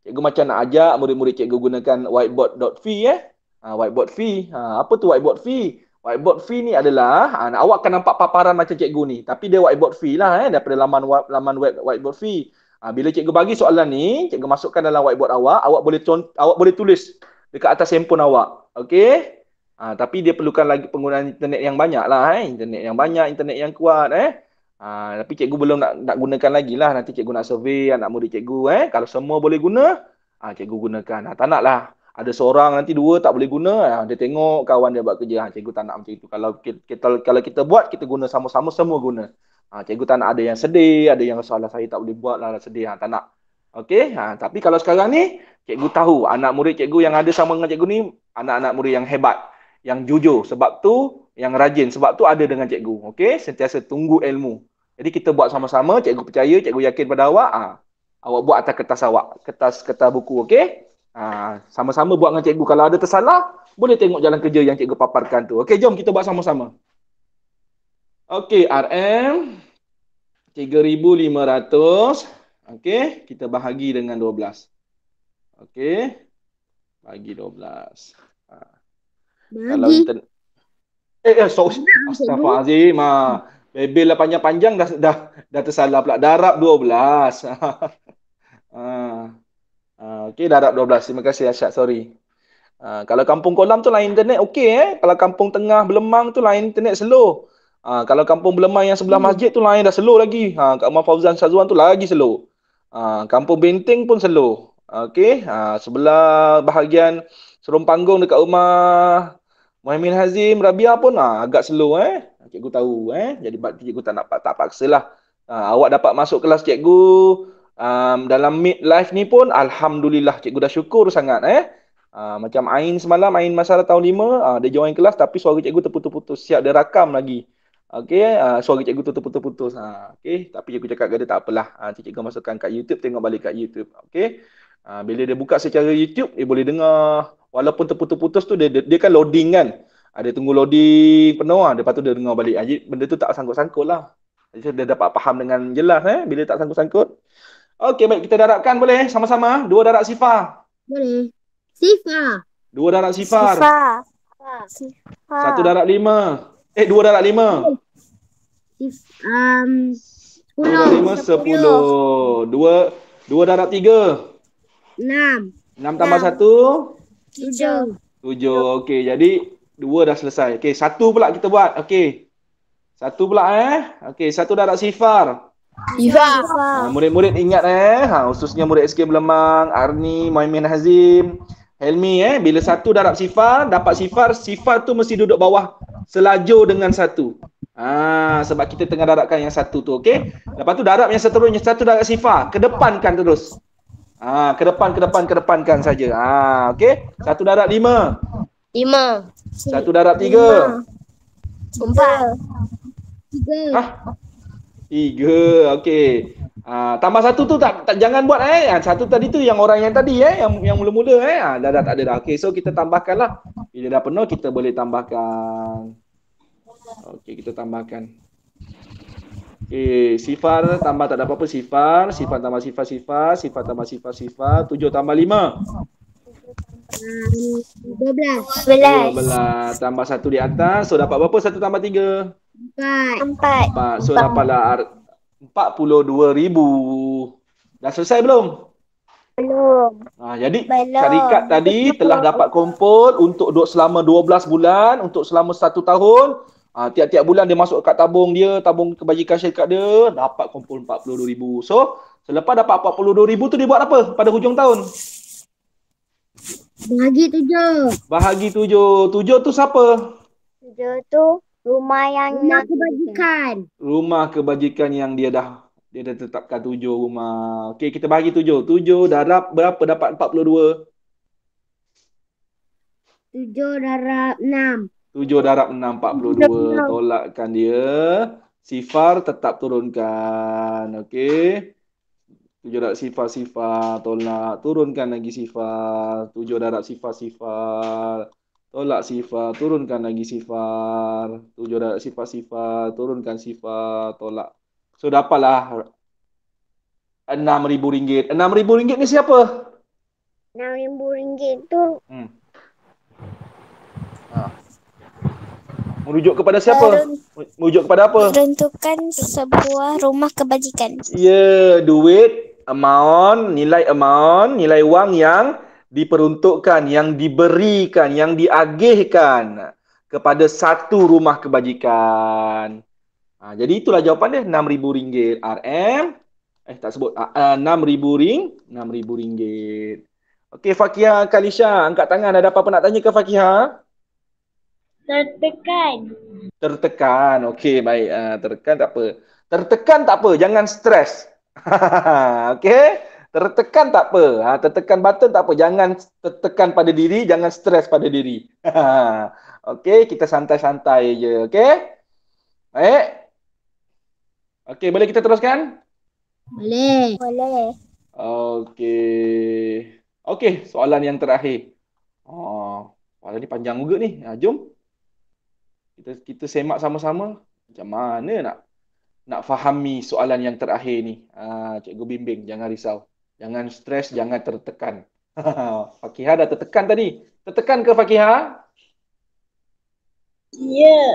cikgu macam nak ajak murid-murid cikgu gunakan whiteboard.fi eh. Ha, whiteboard fee. Ha, apa tu whiteboard fee? Whiteboard fee ni adalah ha, awak akan nampak paparan macam cikgu ni. Tapi dia whiteboard fee lah eh, daripada laman, laman web whiteboard fee. Ha, bila cikgu bagi soalan ni, cikgu masukkan dalam whiteboard awak, awak boleh awak boleh tulis dekat atas handphone awak. Okey? Ha, tapi dia perlukan lagi penggunaan internet yang banyak lah. Eh? Internet yang banyak, internet yang kuat. Eh? Ha, tapi cikgu belum nak, nak gunakan lagi lah. Nanti cikgu nak survey anak murid cikgu. Eh? Kalau semua boleh guna, ha, cikgu gunakan. Ha, tak nak lah. Ada seorang nanti dua tak boleh guna. Ha, dia tengok kawan dia buat kerja. Ha, cikgu tak nak macam itu. Kalau kita, kalau kita buat, kita guna sama-sama, semua guna. Ha, cikgu tak nak ada yang sedih, ada yang soalan saya tak boleh buat, lah, sedih, ha, tak nak. Okey, ha, tapi kalau sekarang ni, cikgu tahu anak murid cikgu yang ada sama dengan cikgu ni, anak-anak murid yang hebat, yang jujur, sebab tu yang rajin, sebab tu ada dengan cikgu. Okey, sentiasa tunggu ilmu. Jadi kita buat sama-sama, cikgu percaya, cikgu yakin pada awak, ha, awak buat atas kertas awak, kertas kertas buku, okey? Ha, sama-sama buat dengan cikgu, kalau ada tersalah, boleh tengok jalan kerja yang cikgu paparkan tu. Okey, jom kita buat sama-sama. Okey, RM 3500. Okey, kita bahagi dengan 12. Okey. Bagi 12. Bagi. Kalau kita... Eh, eh so, astagfirullahalazim. Ha. Bebel lah panjang-panjang dah, dah, dah tersalah pula. Darab 12. ha. Ha. Okey, darab 12. Terima kasih Asyad, sorry. Ha. kalau kampung kolam tu lain internet, okey eh. Kalau kampung tengah berlemang tu lain internet slow. Ha, kalau kampung Belemai yang sebelah hmm. masjid tu lain dah slow lagi. Ha, kat rumah Fauzan Sazuan tu lagi slow. Ha, kampung Benteng pun slow. Okey, ha, sebelah bahagian Serum Panggung dekat rumah Muhammad Hazim Rabia pun ha, agak slow eh. Cikgu tahu eh. Jadi bab cikgu tak nak tak paksalah. Ha, awak dapat masuk kelas cikgu um, dalam mid live ni pun alhamdulillah cikgu dah syukur sangat eh. Uh, macam Ain semalam, Ain masalah tahun lima uh, dia join kelas tapi suara cikgu terputus-putus. Siap dia rakam lagi. Okey, uh, suara cikgu tu terputus-putus. Ha, okey, tapi cikgu cakap dia tak apalah. Ha, uh, cikgu masukkan kat YouTube, tengok balik kat YouTube. Okey. Uh, bila dia buka secara YouTube, dia boleh dengar walaupun terputus-putus tu dia, dia, dia kan loading kan. Ada uh, tunggu loading penuh ah, lepas tu dia dengar balik. Jadi, benda tu tak sangkut-sangkut lah. Jadi dia dapat faham dengan jelas eh bila tak sangkut-sangkut. Okey, baik kita darabkan boleh eh, sama-sama eh. dua darab sifar. Boleh. Sifar. Dua darab sifar. Sifar. Sifar. Satu darab lima. Sifar. Eh, dua darat lima. Um, sepuluh. Dua lima, sepuluh. Dua, dua darat tiga. Enam. Enam tambah satu. Tujuh. Tujuh, okey. Jadi, dua dah selesai. Okey, satu pula kita buat. Okey. Satu pula eh. Okey, satu darat sifar. Sifar. Ha, murid-murid ingat eh. Ha, khususnya murid SK Belemang, Arni, Maimin Hazim. Helmi eh bila satu darab sifar dapat sifar sifar tu mesti duduk bawah selaju dengan satu. Ah sebab kita tengah darabkan yang satu tu okey. Lepas tu darab yang seterusnya satu darab sifar kedepankan terus. Ah ha, ke depan ke depan ke depankan saja. Ah okey. Satu darab lima. Lima. Satu darab tiga. Empat. Tiga. Ah. Tiga. Okey. Ah, tambah satu tu tak, tak jangan buat eh. Ah, satu tadi tu yang orang yang tadi eh yang yang mula-mula eh. Ha, dah dah tak ada dah. Okey, so kita tambahkanlah. Bila dah penuh kita boleh tambahkan. Okey, kita tambahkan. Okey, sifar tambah tak ada apa-apa sifar, sifar tambah sifar sifar, sifar tambah sifar sifar, tujuh tambah lima dua belas dua belas Tambah satu di atas. So dapat berapa satu tambah tiga? Empat. Empat. So dapatlah 42,000. Dah selesai belum? Belum. Ah, jadi belum. syarikat tadi belum. telah dapat kumpul untuk duduk selama 12 bulan, untuk selama satu tahun. Ah, tiap-tiap bulan dia masuk kat tabung dia, tabung kebajikan syarikat dia, dapat kumpul 42,000. So, selepas dapat 42,000 tu dia buat apa pada hujung tahun? Bahagi tujuh. Bahagi tujuh. Tujuh tu siapa? Tujuh tu Rumah yang rumah kebajikan. Rumah kebajikan yang dia dah dia dah tetapkan tujuh rumah. Okey, kita bagi tujuh. Tujuh darab berapa dapat empat puluh dua Tujuh darab enam. Tujuh darab enam, empat puluh dua. Tolakkan dia. Sifar tetap turunkan. Okey. Tujuh darab sifar-sifar. Tolak. Turunkan lagi sifar. Tujuh darab sifar-sifar tolak sifat turunkan lagi sifat tujuh ada sifat sifa turunkan sifat tolak so dapatlah enam ribu ringgit enam ribu ringgit ni siapa enam ribu ringgit tu hmm. Ha. Merujuk kepada siapa? Merujuk kepada apa? Tentukan sebuah rumah kebajikan. Ya, yeah, duit, amount, nilai amount, nilai wang yang diperuntukkan, yang diberikan, yang diagihkan kepada satu rumah kebajikan. Ha, jadi itulah jawapan dia, RM6,000 RM. Eh tak sebut, ah, ah, RM6,000, RM6,000. Okey Fakia Kalisha, angkat tangan ada apa-apa nak tanya ke Fakia? Tertekan. Tertekan, okey baik. Uh, tertekan tak apa. Tertekan tak apa, jangan stres. okey? tertekan tak apa. Ha, tertekan button tak apa. Jangan tertekan pada diri, jangan stres pada diri. okay, kita santai-santai je. Okay? Baik? Okay, boleh kita teruskan? Boleh. Boleh. Okay. Okay, soalan yang terakhir. Oh, soalan ni panjang juga ni. Ha, jom. Kita kita semak sama-sama. Macam mana nak nak fahami soalan yang terakhir ni. Ah, cikgu bimbing jangan risau. Jangan stres, jangan tertekan. Fakihah dah tertekan tadi. Tertekan ke Fakihah? Ya. Yeah.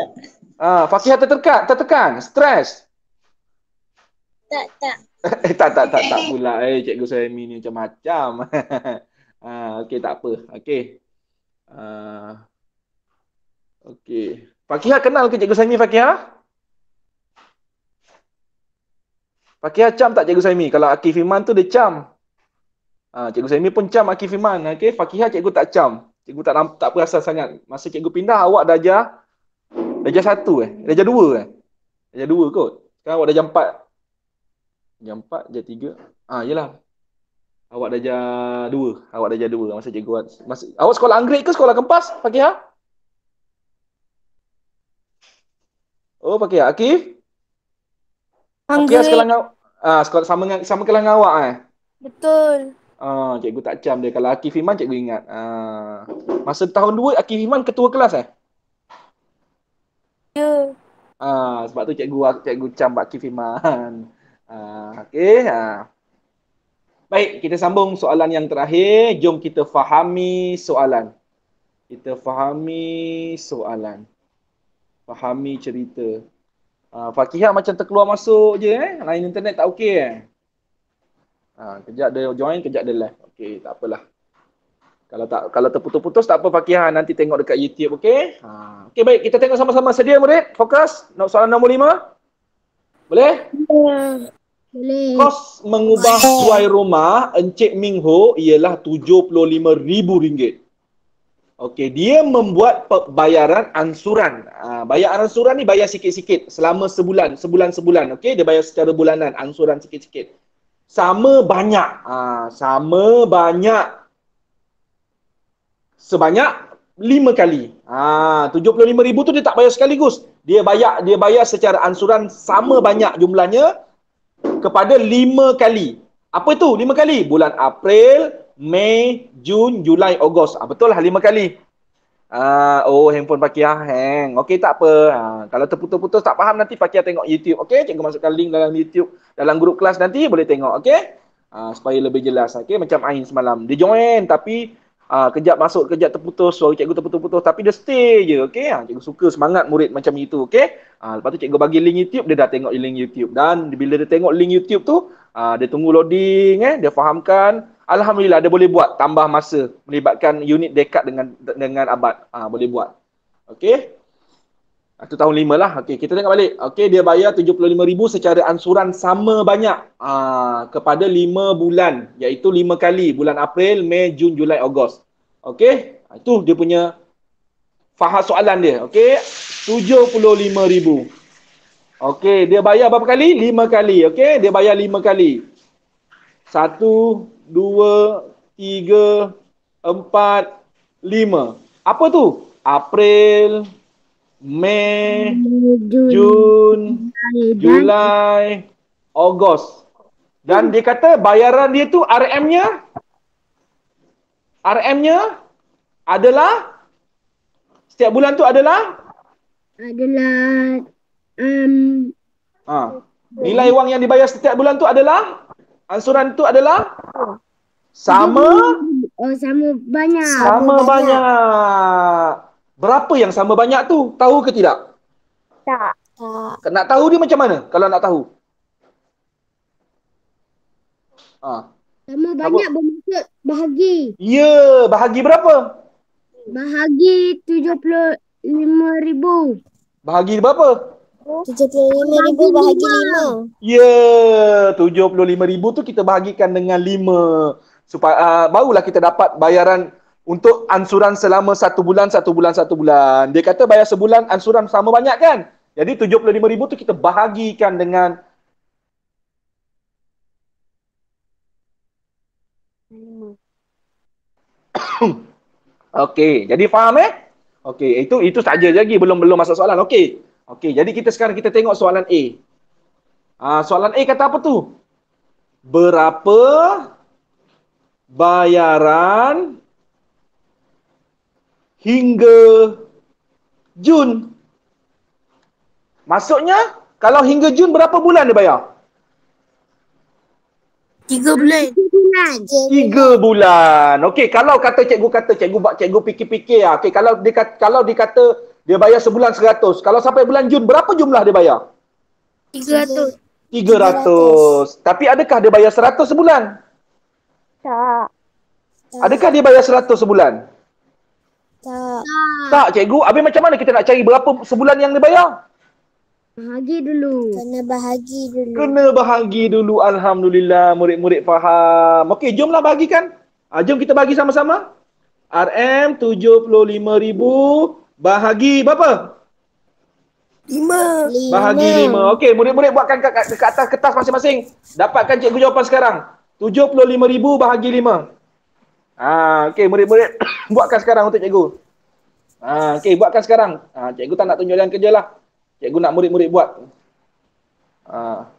Ah, Fakihah tertekan, tertekan, stres. Tak, tak. eh, tak, tak, tak, tak pula. Eh, Cikgu saya ni macam-macam. ah, okey, tak apa. Okey. Uh, okey. Fakihah kenal ke Cikgu Saimi Fakihah? Fakihah cam tak Cikgu Saimi? Kalau Akif Iman tu dia cam. Ha, cikgu Saimi pun cam Akif Iman. Okay? Fakihah cikgu tak cam. Cikgu tak nampak, tak perasan sangat. Masa cikgu pindah, awak dah ajar Dajah satu eh? dah Dajah dua eh? dah Dajah dua kot. Sekarang awak dah jam empat. Jam empat, jam tiga. Ah, ha, yelah. Awak dah jam dua. Awak dah jam dua. Masa cikgu buat. Masa... Awak sekolah anggrek ke sekolah kempas, fakihah? Oh, fakihah Akif? Anggrek. Pakiah sekolah dengan... Ah, sekolah sama, sama kelas awak eh? Betul. Ah, cikgu tak cam dia. Kalau Akif Iman, cikgu ingat. Ah. Masa tahun dua Akif Iman ketua kelas eh? Ya. Yeah. sebab tu cikgu cikgu cam buat Akif Iman. Ah, okay. Ah. Baik, kita sambung soalan yang terakhir. Jom kita fahami soalan. Kita fahami soalan. Fahami cerita. Ah, Fakihah macam terkeluar masuk je eh. Lain internet tak okey eh. Ha, kejap dia join, kejap dia left. Okey, tak apalah. Kalau tak kalau terputus-putus tak apa Fakih ha, nanti tengok dekat YouTube okey. Ha. Okey baik kita tengok sama-sama sedia murid. Fokus. Nak soalan nombor 5. Boleh? Ya, boleh. Kos mengubah suai rumah Encik Ming Ho ialah RM75,000. Okey, dia membuat pembayaran ansuran. Ha, bayar ansuran ni bayar sikit-sikit selama sebulan, sebulan-sebulan. Okey, dia bayar secara bulanan, ansuran sikit-sikit sama banyak ha, sama banyak sebanyak lima kali ha, ah, 75 ribu tu dia tak bayar sekaligus dia bayar dia bayar secara ansuran sama banyak jumlahnya kepada lima kali apa itu? Lima kali bulan April Mei Jun Julai Ogos ha, betul lah lima kali Uh, oh handphone Pakia ah, hang. Okey tak apa. Uh, kalau terputus-putus tak faham nanti Pakia tengok YouTube. Okey cikgu masukkan link dalam YouTube dalam grup kelas nanti boleh tengok. Okey. Uh, supaya lebih jelas. Okey macam Ain semalam. Dia join tapi uh, kejap masuk kejap terputus suara cikgu terputus-putus tapi dia stay je. Okey. Uh, cikgu suka semangat murid macam itu. Okey. Uh, lepas tu cikgu bagi link YouTube dia dah tengok link YouTube dan bila dia tengok link YouTube tu uh, dia tunggu loading eh dia fahamkan Alhamdulillah dia boleh buat tambah masa melibatkan unit dekat dengan dengan abad. ha, boleh buat. Okey. Itu tahun lima lah. Okey, kita tengok balik. Okey, dia bayar 75,000 secara ansuran sama banyak ha, kepada lima bulan iaitu lima kali bulan April, Mei, Jun, Julai, Ogos. Okey, ah, itu dia punya faham soalan dia. Okey, 75,000. Okey, dia bayar berapa kali? Lima kali. Okey, dia bayar lima kali. Satu, dua, tiga, empat, lima. Apa tu? April, Mei, Jun, Jun Julai, Ogos. Dan hmm. dia kata bayaran dia tu RM-nya RM-nya adalah setiap bulan tu adalah adalah um, ha. nilai wang yang dibayar setiap bulan tu adalah Ansuran tu adalah sama oh sama banyak. Sama banyak. Berapa yang sama banyak tu? Tahu ke tidak? Tak. Nak tahu dia macam mana kalau nak tahu? Ha. Sama banyak bermaksud bahagi. Ya, yeah, bahagi berapa? Bahagi 75,000. Bahagi berapa? RM75,000 bahagi 5. Ya, yeah, RM75,000 tu kita bahagikan dengan 5. Supaya, uh, barulah kita dapat bayaran untuk ansuran selama satu bulan, satu bulan, satu bulan. Dia kata bayar sebulan ansuran sama banyak kan? Jadi RM75,000 tu kita bahagikan dengan Okey, jadi faham eh? Okey, itu itu saja lagi belum belum masuk soalan. Okey. Okey, jadi kita sekarang kita tengok soalan A. Ha, soalan A kata apa tu? Berapa bayaran hingga Jun? Maksudnya, kalau hingga Jun berapa bulan dia bayar? Tiga bulan. Tiga bulan. Okey, kalau kata cikgu kata, cikgu buat cikgu fikir-fikir lah. Okey, kalau dia kalau dia kata, dia bayar sebulan seratus. Kalau sampai bulan Jun, berapa jumlah dia bayar? Tiga ratus. Tiga ratus. Tapi adakah dia bayar seratus sebulan? Tak. Adakah dia bayar seratus sebulan? Tak. Tak, cikgu. Habis macam mana kita nak cari berapa sebulan yang dia bayar? Bahagi dulu. Kena bahagi dulu. Kena bahagi dulu. Alhamdulillah. Murid-murid faham. Okey, jomlah bahagikan. Ha, ah, jom kita bagi sama-sama. RM75,000. Bahagi berapa? Lima. Bahagi lima. Okey, murid-murid buatkan ke, ke, ke atas kertas masing-masing. Dapatkan cikgu jawapan sekarang. Tujuh puluh lima ribu bahagi lima. Ha, okey, murid-murid buatkan sekarang untuk cikgu. Ha, okey, buatkan sekarang. Ha, cikgu tak nak tunjukkan yang kerja lah. Cikgu nak murid-murid buat. Ha.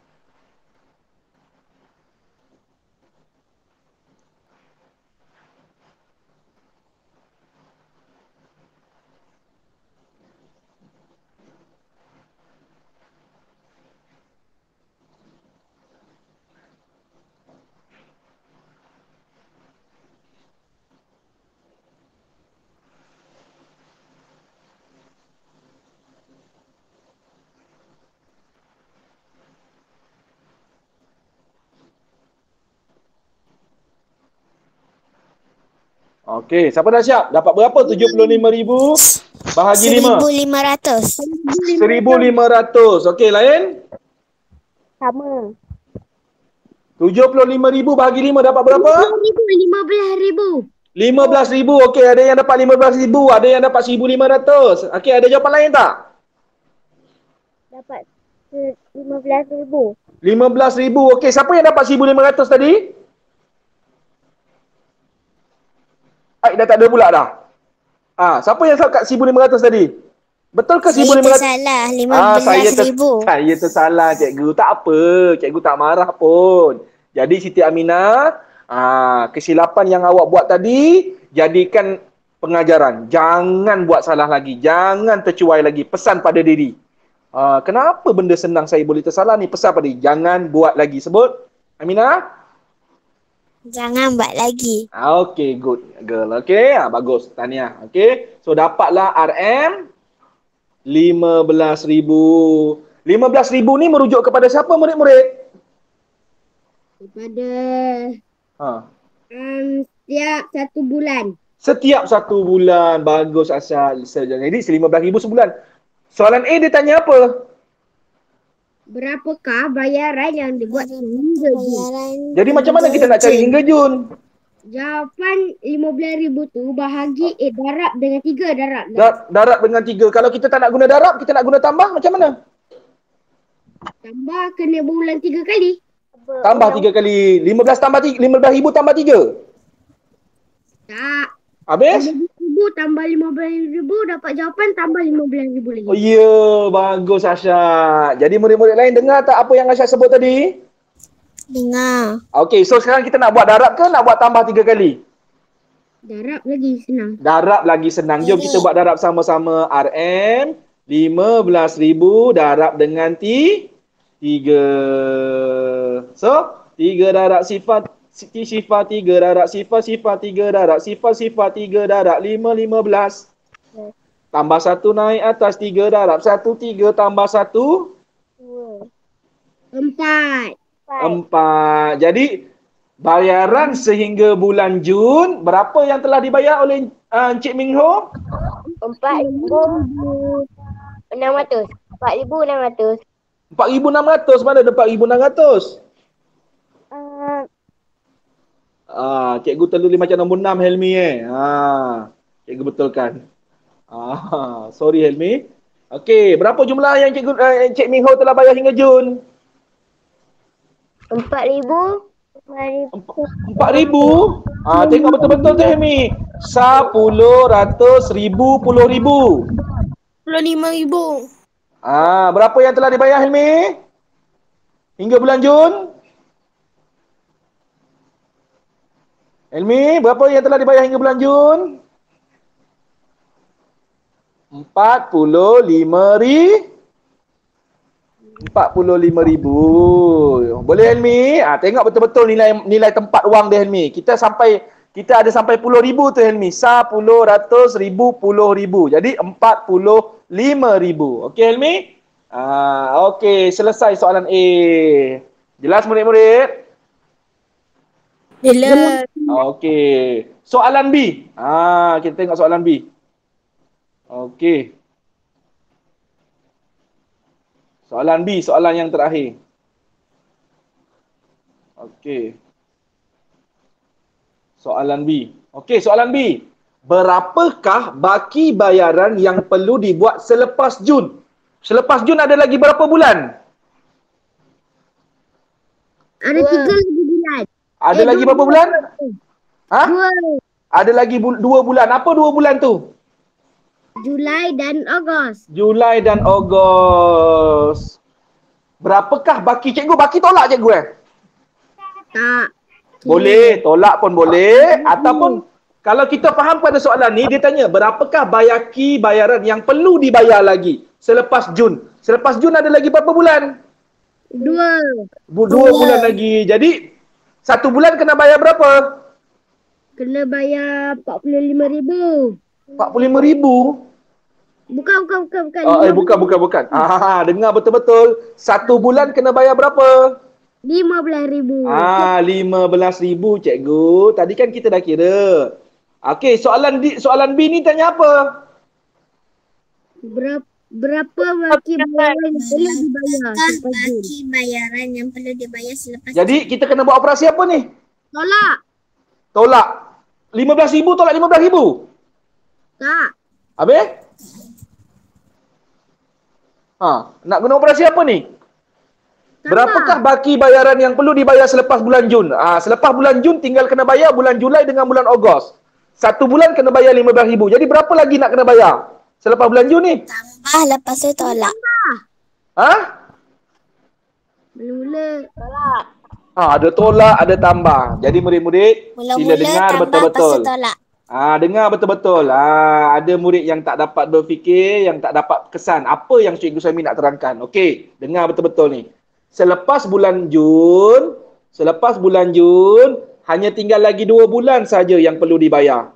Okey, siapa dah siap? Dapat berapa? RM75,000 bahagi 5? RM1,500. RM1,500. Okey, lain? Sama. RM75,000 bahagi 5 dapat berapa? RM15,000. RM15,000. Okey, ada yang dapat RM15,000. Ada yang dapat RM1,500. Okey, ada jawapan lain tak? Dapat RM15,000. RM15,000. Okey, siapa yang dapat RM1,500 tadi? Haid dah tak ada pula dah. Ha, siapa yang salah kat 1500 tadi? Betul ke 1500? Saya tersalah 15000. Ha, ah, saya, ter- saya tersalah cikgu. Tak apa, cikgu tak marah pun. Jadi Siti Aminah, ha, kesilapan yang awak buat tadi jadikan pengajaran. Jangan buat salah lagi. Jangan tercuai lagi. Pesan pada diri. Ha, kenapa benda senang saya boleh tersalah ni? Pesan pada diri. Jangan buat lagi. Sebut. Aminah. Jangan buat lagi. Ah, okay, good girl. Okay, ha, bagus. Tania. Okay, so dapatlah RM lima Lima belas ribu. belas ribu ni merujuk kepada siapa murid-murid? Kepada ha. um, setiap satu bulan. Setiap satu bulan. Bagus asal. Jadi lima belas ribu sebulan. Soalan A dia tanya apa? Berapakah bayaran yang dibuat hingga Jun? Jadi macam mana kita nak cari hingga Jun? Jawapan RM15,000 tu bahagi ah. eh darab dengan tiga darab. Lah. Dar Darab dengan tiga. Kalau kita tak nak guna darab, kita nak guna tambah macam mana? Tambah kena bulan tiga kali. Tambah tiga kali. RM15,000 tambah tiga. RM15,000 tambah tiga. Tak. Habis? tambah RM15,000 dapat jawapan tambah RM15,000 lagi. Oh ya, yeah. bagus Asya. Jadi murid-murid lain dengar tak apa yang Asya sebut tadi? Dengar. Okey, so sekarang kita nak buat darab ke nak buat tambah tiga kali? Darab lagi senang. Darab lagi senang. Jom kita buat darab sama-sama RM15,000 darab dengan T. Tiga. So, tiga darab sifat Siti Sifat tiga darat, sifat sifat tiga darat, sifat sifat tiga darat, lima lima belas. Tambah satu naik atas tiga darat, satu tiga tambah satu. Empat. Empat. Jadi bayaran sehingga bulan Jun, berapa yang telah dibayar oleh uh, Encik Ming Ho? Empat ribu enam ratus. Empat ribu enam ratus. Empat ribu enam ratus mana ada empat ribu enam ratus? ah cikgu telur lima macam nombor enam Helmi eh. Ha, cikgu betulkan. Ah, sorry Helmi. Okey, berapa jumlah yang cikgu uh, Cik Minho telah bayar hingga Jun? Empat ribu. Empat ribu? Ah, tengok betul-betul tu Helmi. Sepuluh ratus ribu puluh ribu. Puluh lima ribu. Ah, berapa yang telah dibayar Helmi? Hingga bulan Jun? Elmi, berapa yang telah dibayar hingga bulan Jun? Empat puluh lima ri. Empat puluh lima ribu. Boleh Elmi? Ha, tengok betul-betul nilai nilai tempat wang dia Elmi. Kita sampai kita ada sampai puluh ribu tu Elmi. Sa puluh ratus ribu puluh ribu. Jadi empat puluh lima ribu. Okey Elmi? Ah, okey. Selesai soalan A. Jelas murid-murid? Bila? Oh, Okey. Soalan B. Ah, kita tengok soalan B. Okey. Soalan B, soalan yang terakhir. Okey. Soalan B. Okey, soalan B. Berapakah baki bayaran yang perlu dibuat selepas Jun? Selepas Jun ada lagi berapa bulan? Ada tiga lagi ada eh, lagi berapa bulan? Dua. Ha? Dua. Ada lagi bu- dua bulan. Apa dua bulan tu? Julai dan Ogos. Julai dan Ogos. Berapakah baki cikgu? Baki tolak cikgu eh? Tak. Boleh. Tolak pun boleh. Tak. Ataupun kalau kita faham pada soalan ni, dia tanya berapakah bayaki bayaran yang perlu dibayar lagi selepas Jun? Selepas Jun ada lagi berapa bulan? Dua. Dua, dua. bulan lagi. Jadi satu bulan kena bayar berapa? Kena bayar RM45,000. RM45,000? Bukan, bukan, bukan. bukan. Oh, eh, bukan, bukan, bukan. Ha, ha, dengar betul-betul. Satu bulan kena bayar berapa? RM15,000. RM15,000, ha, cikgu. Tadi kan kita dah kira. Okey, soalan di, soalan B ni tanya apa? Berapa? Berapa baki bayaran yang perlu dibayar? Baki bayaran yang perlu dibayar selepas Jadi kita kena buat operasi apa ni? Tolak. Tolak. 15000 tolak 15000. Tak. Habis? Ha, nak guna operasi apa ni? Berapakah baki bayaran yang perlu dibayar selepas bulan Jun? Ha, selepas bulan Jun tinggal kena bayar bulan Julai dengan bulan Ogos. Satu bulan kena bayar RM15,000. Jadi berapa lagi nak kena bayar? selepas bulan Jun ni? Tambah lepas tu tolak. Tambah. Ha? Mula tolak. Ha, ada tolak, ada tambah. Jadi murid-murid, sila dengar betul-betul. Ha, dengar betul-betul. Ha, ada murid yang tak dapat berfikir, yang tak dapat kesan. Apa yang Cikgu Sami nak terangkan? Okey, dengar betul-betul ni. Selepas bulan Jun, selepas bulan Jun, hanya tinggal lagi dua bulan saja yang perlu dibayar.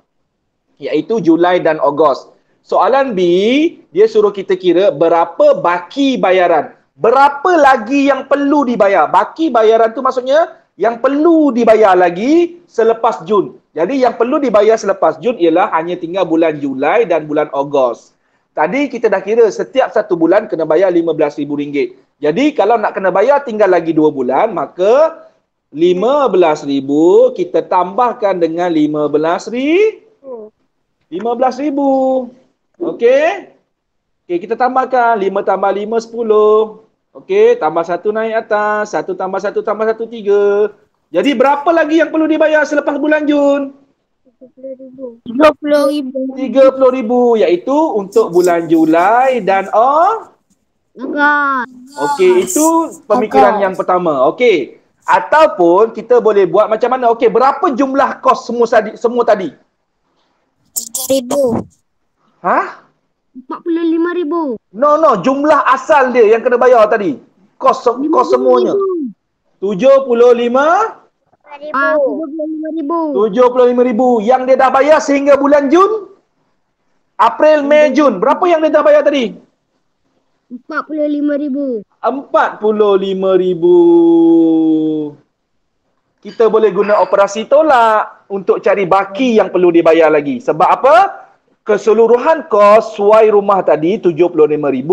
Iaitu Julai dan Ogos. Soalan B, dia suruh kita kira berapa baki bayaran. Berapa lagi yang perlu dibayar? Baki bayaran tu maksudnya yang perlu dibayar lagi selepas Jun. Jadi yang perlu dibayar selepas Jun ialah hanya tinggal bulan Julai dan bulan Ogos. Tadi kita dah kira setiap satu bulan kena bayar RM15,000. Jadi kalau nak kena bayar tinggal lagi dua bulan maka RM15,000 kita tambahkan dengan RM15,000. RM15,000. Hmm. Okey? Okey, kita tambahkan. 5 tambah 5, 10. Okey, tambah 1 naik atas. 1 tambah 1, tambah 1, 3. Jadi berapa lagi yang perlu dibayar selepas bulan Jun? RM30,000. RM30,000 iaitu untuk bulan Julai dan oh? Enggak. Okey, itu pemikiran Agas. yang pertama. Okey. Ataupun kita boleh buat macam mana? Okey, berapa jumlah kos semua, semua tadi? RM3,000. Ha? RM45,000. No, no. Jumlah asal dia yang kena bayar tadi. Kos, kos semuanya. RM75,000. RM75,000. RM75,000. Yang dia dah bayar sehingga bulan Jun? April, Mei, Jun. Berapa yang dia dah bayar tadi? RM45,000. RM45,000. Kita boleh guna operasi tolak untuk cari baki yang perlu dibayar lagi. Sebab apa? keseluruhan kos suai rumah tadi RM75,000.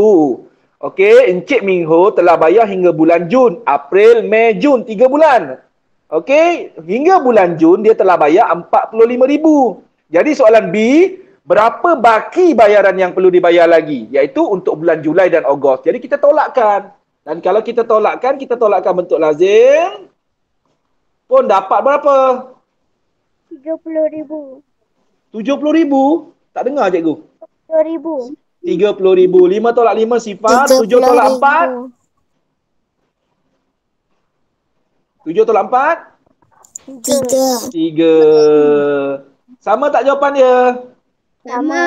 Okey, Encik Mingho telah bayar hingga bulan Jun, April, Mei, Jun, tiga bulan. Okey, hingga bulan Jun dia telah bayar RM45,000. Jadi soalan B, berapa baki bayaran yang perlu dibayar lagi? Iaitu untuk bulan Julai dan Ogos. Jadi kita tolakkan. Dan kalau kita tolakkan, kita tolakkan bentuk lazim. Pun dapat berapa? RM30,000. RM70,000? Tak dengar cikgu. 30,000. 30,000. lima tolak 5 sifar, 7 tolak 4. 7 tolak empat? Tiga. Tiga. Sama tak jawapan dia? Sama.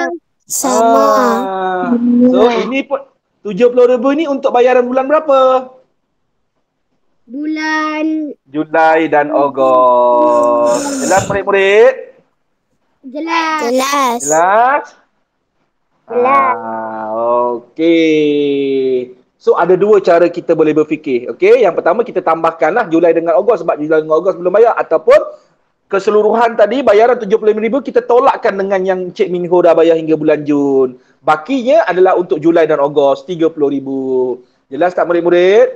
Sama. Ah. So ini pun ribu ni untuk bayaran bulan berapa? Bulan Julai dan Ogos. Jelas murid-murid? Jelas. Jelas. Jelas. Jelas. Ah, okey. So ada dua cara kita boleh berfikir. Okey, yang pertama kita tambahkanlah Julai dengan Ogos sebab Julai dengan Ogos belum bayar ataupun keseluruhan tadi bayaran RM75,000 kita tolakkan dengan yang Cik Minho dah bayar hingga bulan Jun. Bakinya adalah untuk Julai dan Ogos RM30,000. Jelas tak murid-murid?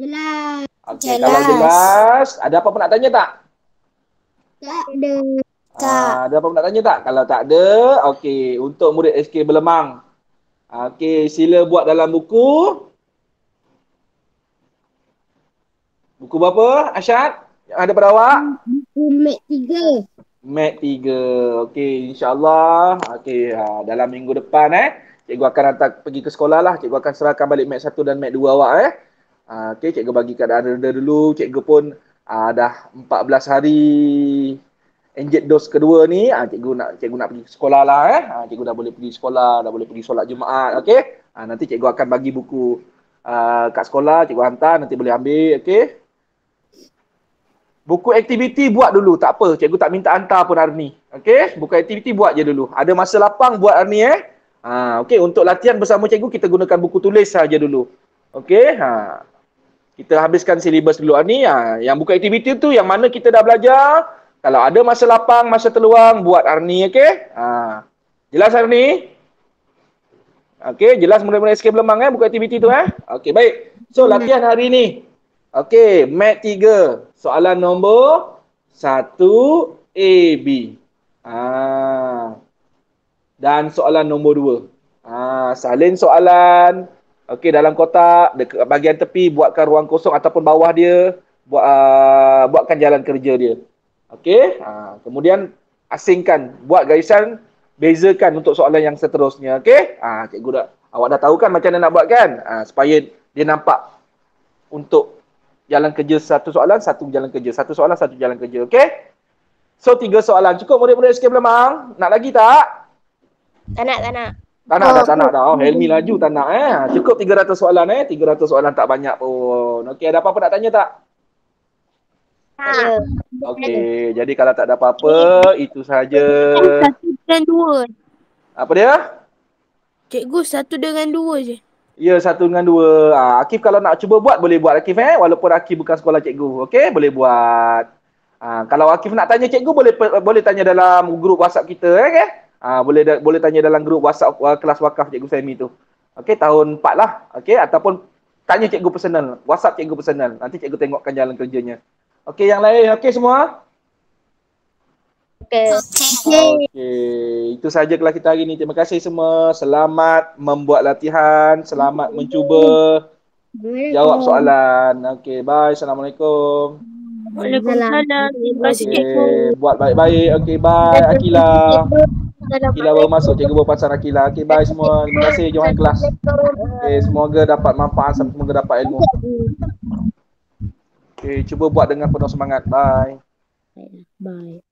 Jelas. Okay, jelas. Kalau jelas, ada apa-apa nak tanya tak? Tak ada. Tak. Ah, ada apa nak tanya tak? Kalau tak ada, okey. Untuk murid SK Berlemang. Ah, okey, sila buat dalam buku. Buku berapa, Asyad? Yang ada pada awak? Buku Mat 3. Mat 3. Okey, insyaAllah. Okey, ah, dalam minggu depan eh. Cikgu akan hantar pergi ke sekolah lah. Cikgu akan serahkan balik Mat 1 dan Mat 2 awak eh. Ha, Okey, cikgu bagi keadaan anda dulu. Cikgu pun ha, dah 14 hari enjet dos kedua ni ha, cikgu nak cikgu nak pergi sekolah lah eh ha, cikgu dah boleh pergi sekolah dah boleh pergi solat jumaat okey ha, nanti cikgu akan bagi buku uh, kat sekolah cikgu hantar nanti boleh ambil okey buku aktiviti buat dulu tak apa cikgu tak minta hantar pun hari ni okey buku aktiviti buat je dulu ada masa lapang buat hari ni eh ha, okey untuk latihan bersama cikgu kita gunakan buku tulis saja dulu okey ha kita habiskan silibus dulu hari ni ha, yang buku aktiviti tu yang mana kita dah belajar kalau ada masa lapang, masa terluang, buat Arni, okey? Ha. Jelas Arni? Okey, jelas mulai-mulai escape lemang eh, buka aktiviti tu eh. Okey, baik. So, hmm. latihan hari ni. Okey, mat tiga, Soalan nombor satu A B, Ha. Dan soalan nombor dua, Ha, salin soalan. Okey, dalam kotak, dekat bahagian tepi buatkan ruang kosong ataupun bawah dia buat uh, buatkan jalan kerja dia. Okey, ha, kemudian asingkan, buat garisan, bezakan untuk soalan yang seterusnya. Okey, ha, cikgu dah, awak dah tahu kan macam mana nak buat kan? Ha, supaya dia nampak untuk jalan kerja satu soalan, satu jalan kerja. Satu soalan, satu jalan kerja. Okey, so tiga soalan. Cukup murid-murid sikit lemah? Nak lagi tak? Tak nak, tak nak. Tak nak, oh. tak nak Oh, Helmi laju tak nak eh. Ha, cukup 300 soalan eh. 300 soalan tak banyak pun. Okey, ada apa-apa nak tanya tak? Okey, jadi kalau tak ada apa-apa, itu saja. Satu dan dua. Apa dia? Cikgu satu dengan dua je. Ya, satu dengan dua. Ha, Akif kalau nak cuba buat, boleh buat Akif eh. Walaupun Akif bukan sekolah cikgu. Okey, boleh buat. Ha, kalau Akif nak tanya cikgu, boleh boleh tanya dalam grup WhatsApp kita. Eh, okay? ha, ah, boleh boleh tanya dalam grup WhatsApp uh, kelas wakaf cikgu Sammy tu. Okey, tahun 4 lah. Okey, ataupun tanya cikgu personal. WhatsApp cikgu personal. Nanti cikgu tengokkan jalan kerjanya. Okey yang lain okey semua? Okey. Okey. Itu saja kelas kita hari ni. Terima kasih semua. Selamat membuat latihan, selamat mencuba jawab soalan. Okey, bye. Assalamualaikum. Waalaikumsalam. Buat baik-baik. Okey, bye. Akila. Akila baru masuk cikgu berpasang Akila. Okey, bye semua. Terima kasih join kelas. Okey, semoga dapat manfaat semoga dapat ilmu. Okay, cuba buat dengan penuh semangat. Bye. Bye.